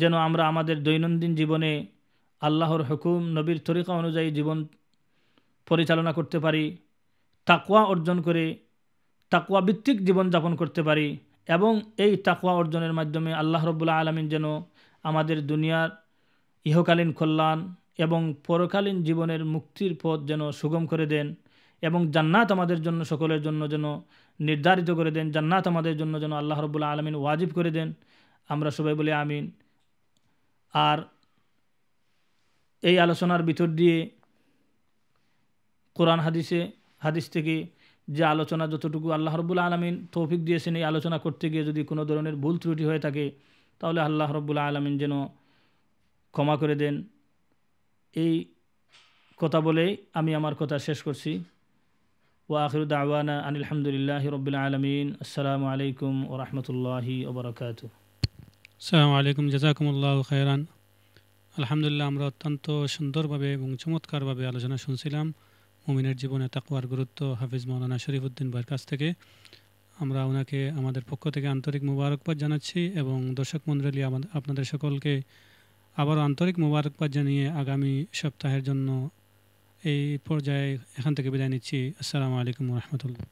যেন আমরা আমাদের দৈনন্দিন জীবনে আল্লাহর হুকুম নবীর তরিকা অনুযায়ী জীবন পরিচালনা করতে পারি তাকুয়া অর্জন করে তাকুয়া ভিত্তিক জীবনযাপন করতে পারি এবং এই তাকুয়া অর্জনের মাধ্যমে আল্লাহ রব্বুল্লা আলমিন যেন আমাদের দুনিয়ার ইহকালীন কল্যাণ এবং পরকালীন জীবনের মুক্তির পথ যেন সুগম করে দেন এবং জান্নাত আমাদের জন্য সকলের জন্য যেন নির্ধারিত করে দেন জান্নাত আমাদের জন্য যেন আল্লাহ রবুল্লা আলমিন ওয়াজিব করে দেন আমরা সবাই বলি আমিন আর এই আলোচনার ভিতর দিয়ে কোরআন হাদিসে হাদিস থেকে যে আলোচনা যতটুকু আল্লাহ রবুল্লা আলমিন তৌফিক দিয়েছেন এই আলোচনা করতে গিয়ে যদি কোনো ধরনের ভুল ত্রুটি হয়ে থাকে তাহলে আল্লাহ রবুল্লা আলমিন যেন ক্ষমা করে দেন এই কথা বলেই আমি আমার কথা শেষ করছি ওয়াখির দাওয়ানা আনিলহামদুলিল্লাহ রবিল আলমিন আসসালামু আলাইকুম ও রহমতুল্লাহি ওবরাকাত আসসালামু আলাইকুম জাজাকুমুল্লাহ খায়রান আলহামদুলিল্লাহ আমরা অত্যন্ত সুন্দরভাবে এবং চমৎকারভাবে আলোচনা শুনছিলাম মুমিনের জীবনে তাকুয়ার গুরুত্ব হাফিজ মৌলানা শরীফুদ্দিন ভাইয়ের কাছ থেকে আমরা ওনাকে আমাদের পক্ষ থেকে আন্তরিক মুবারকবাদ জানাচ্ছি এবং দর্শক মণ্ডলী আপনাদের সকলকে আবারও আন্তরিক মুবারকবাদ জানিয়ে আগামী সপ্তাহের জন্য এই পর্যায়ে এখান থেকে বিদায় নিচ্ছি আসসালামু আলাইকুম রহমতুল্লাহ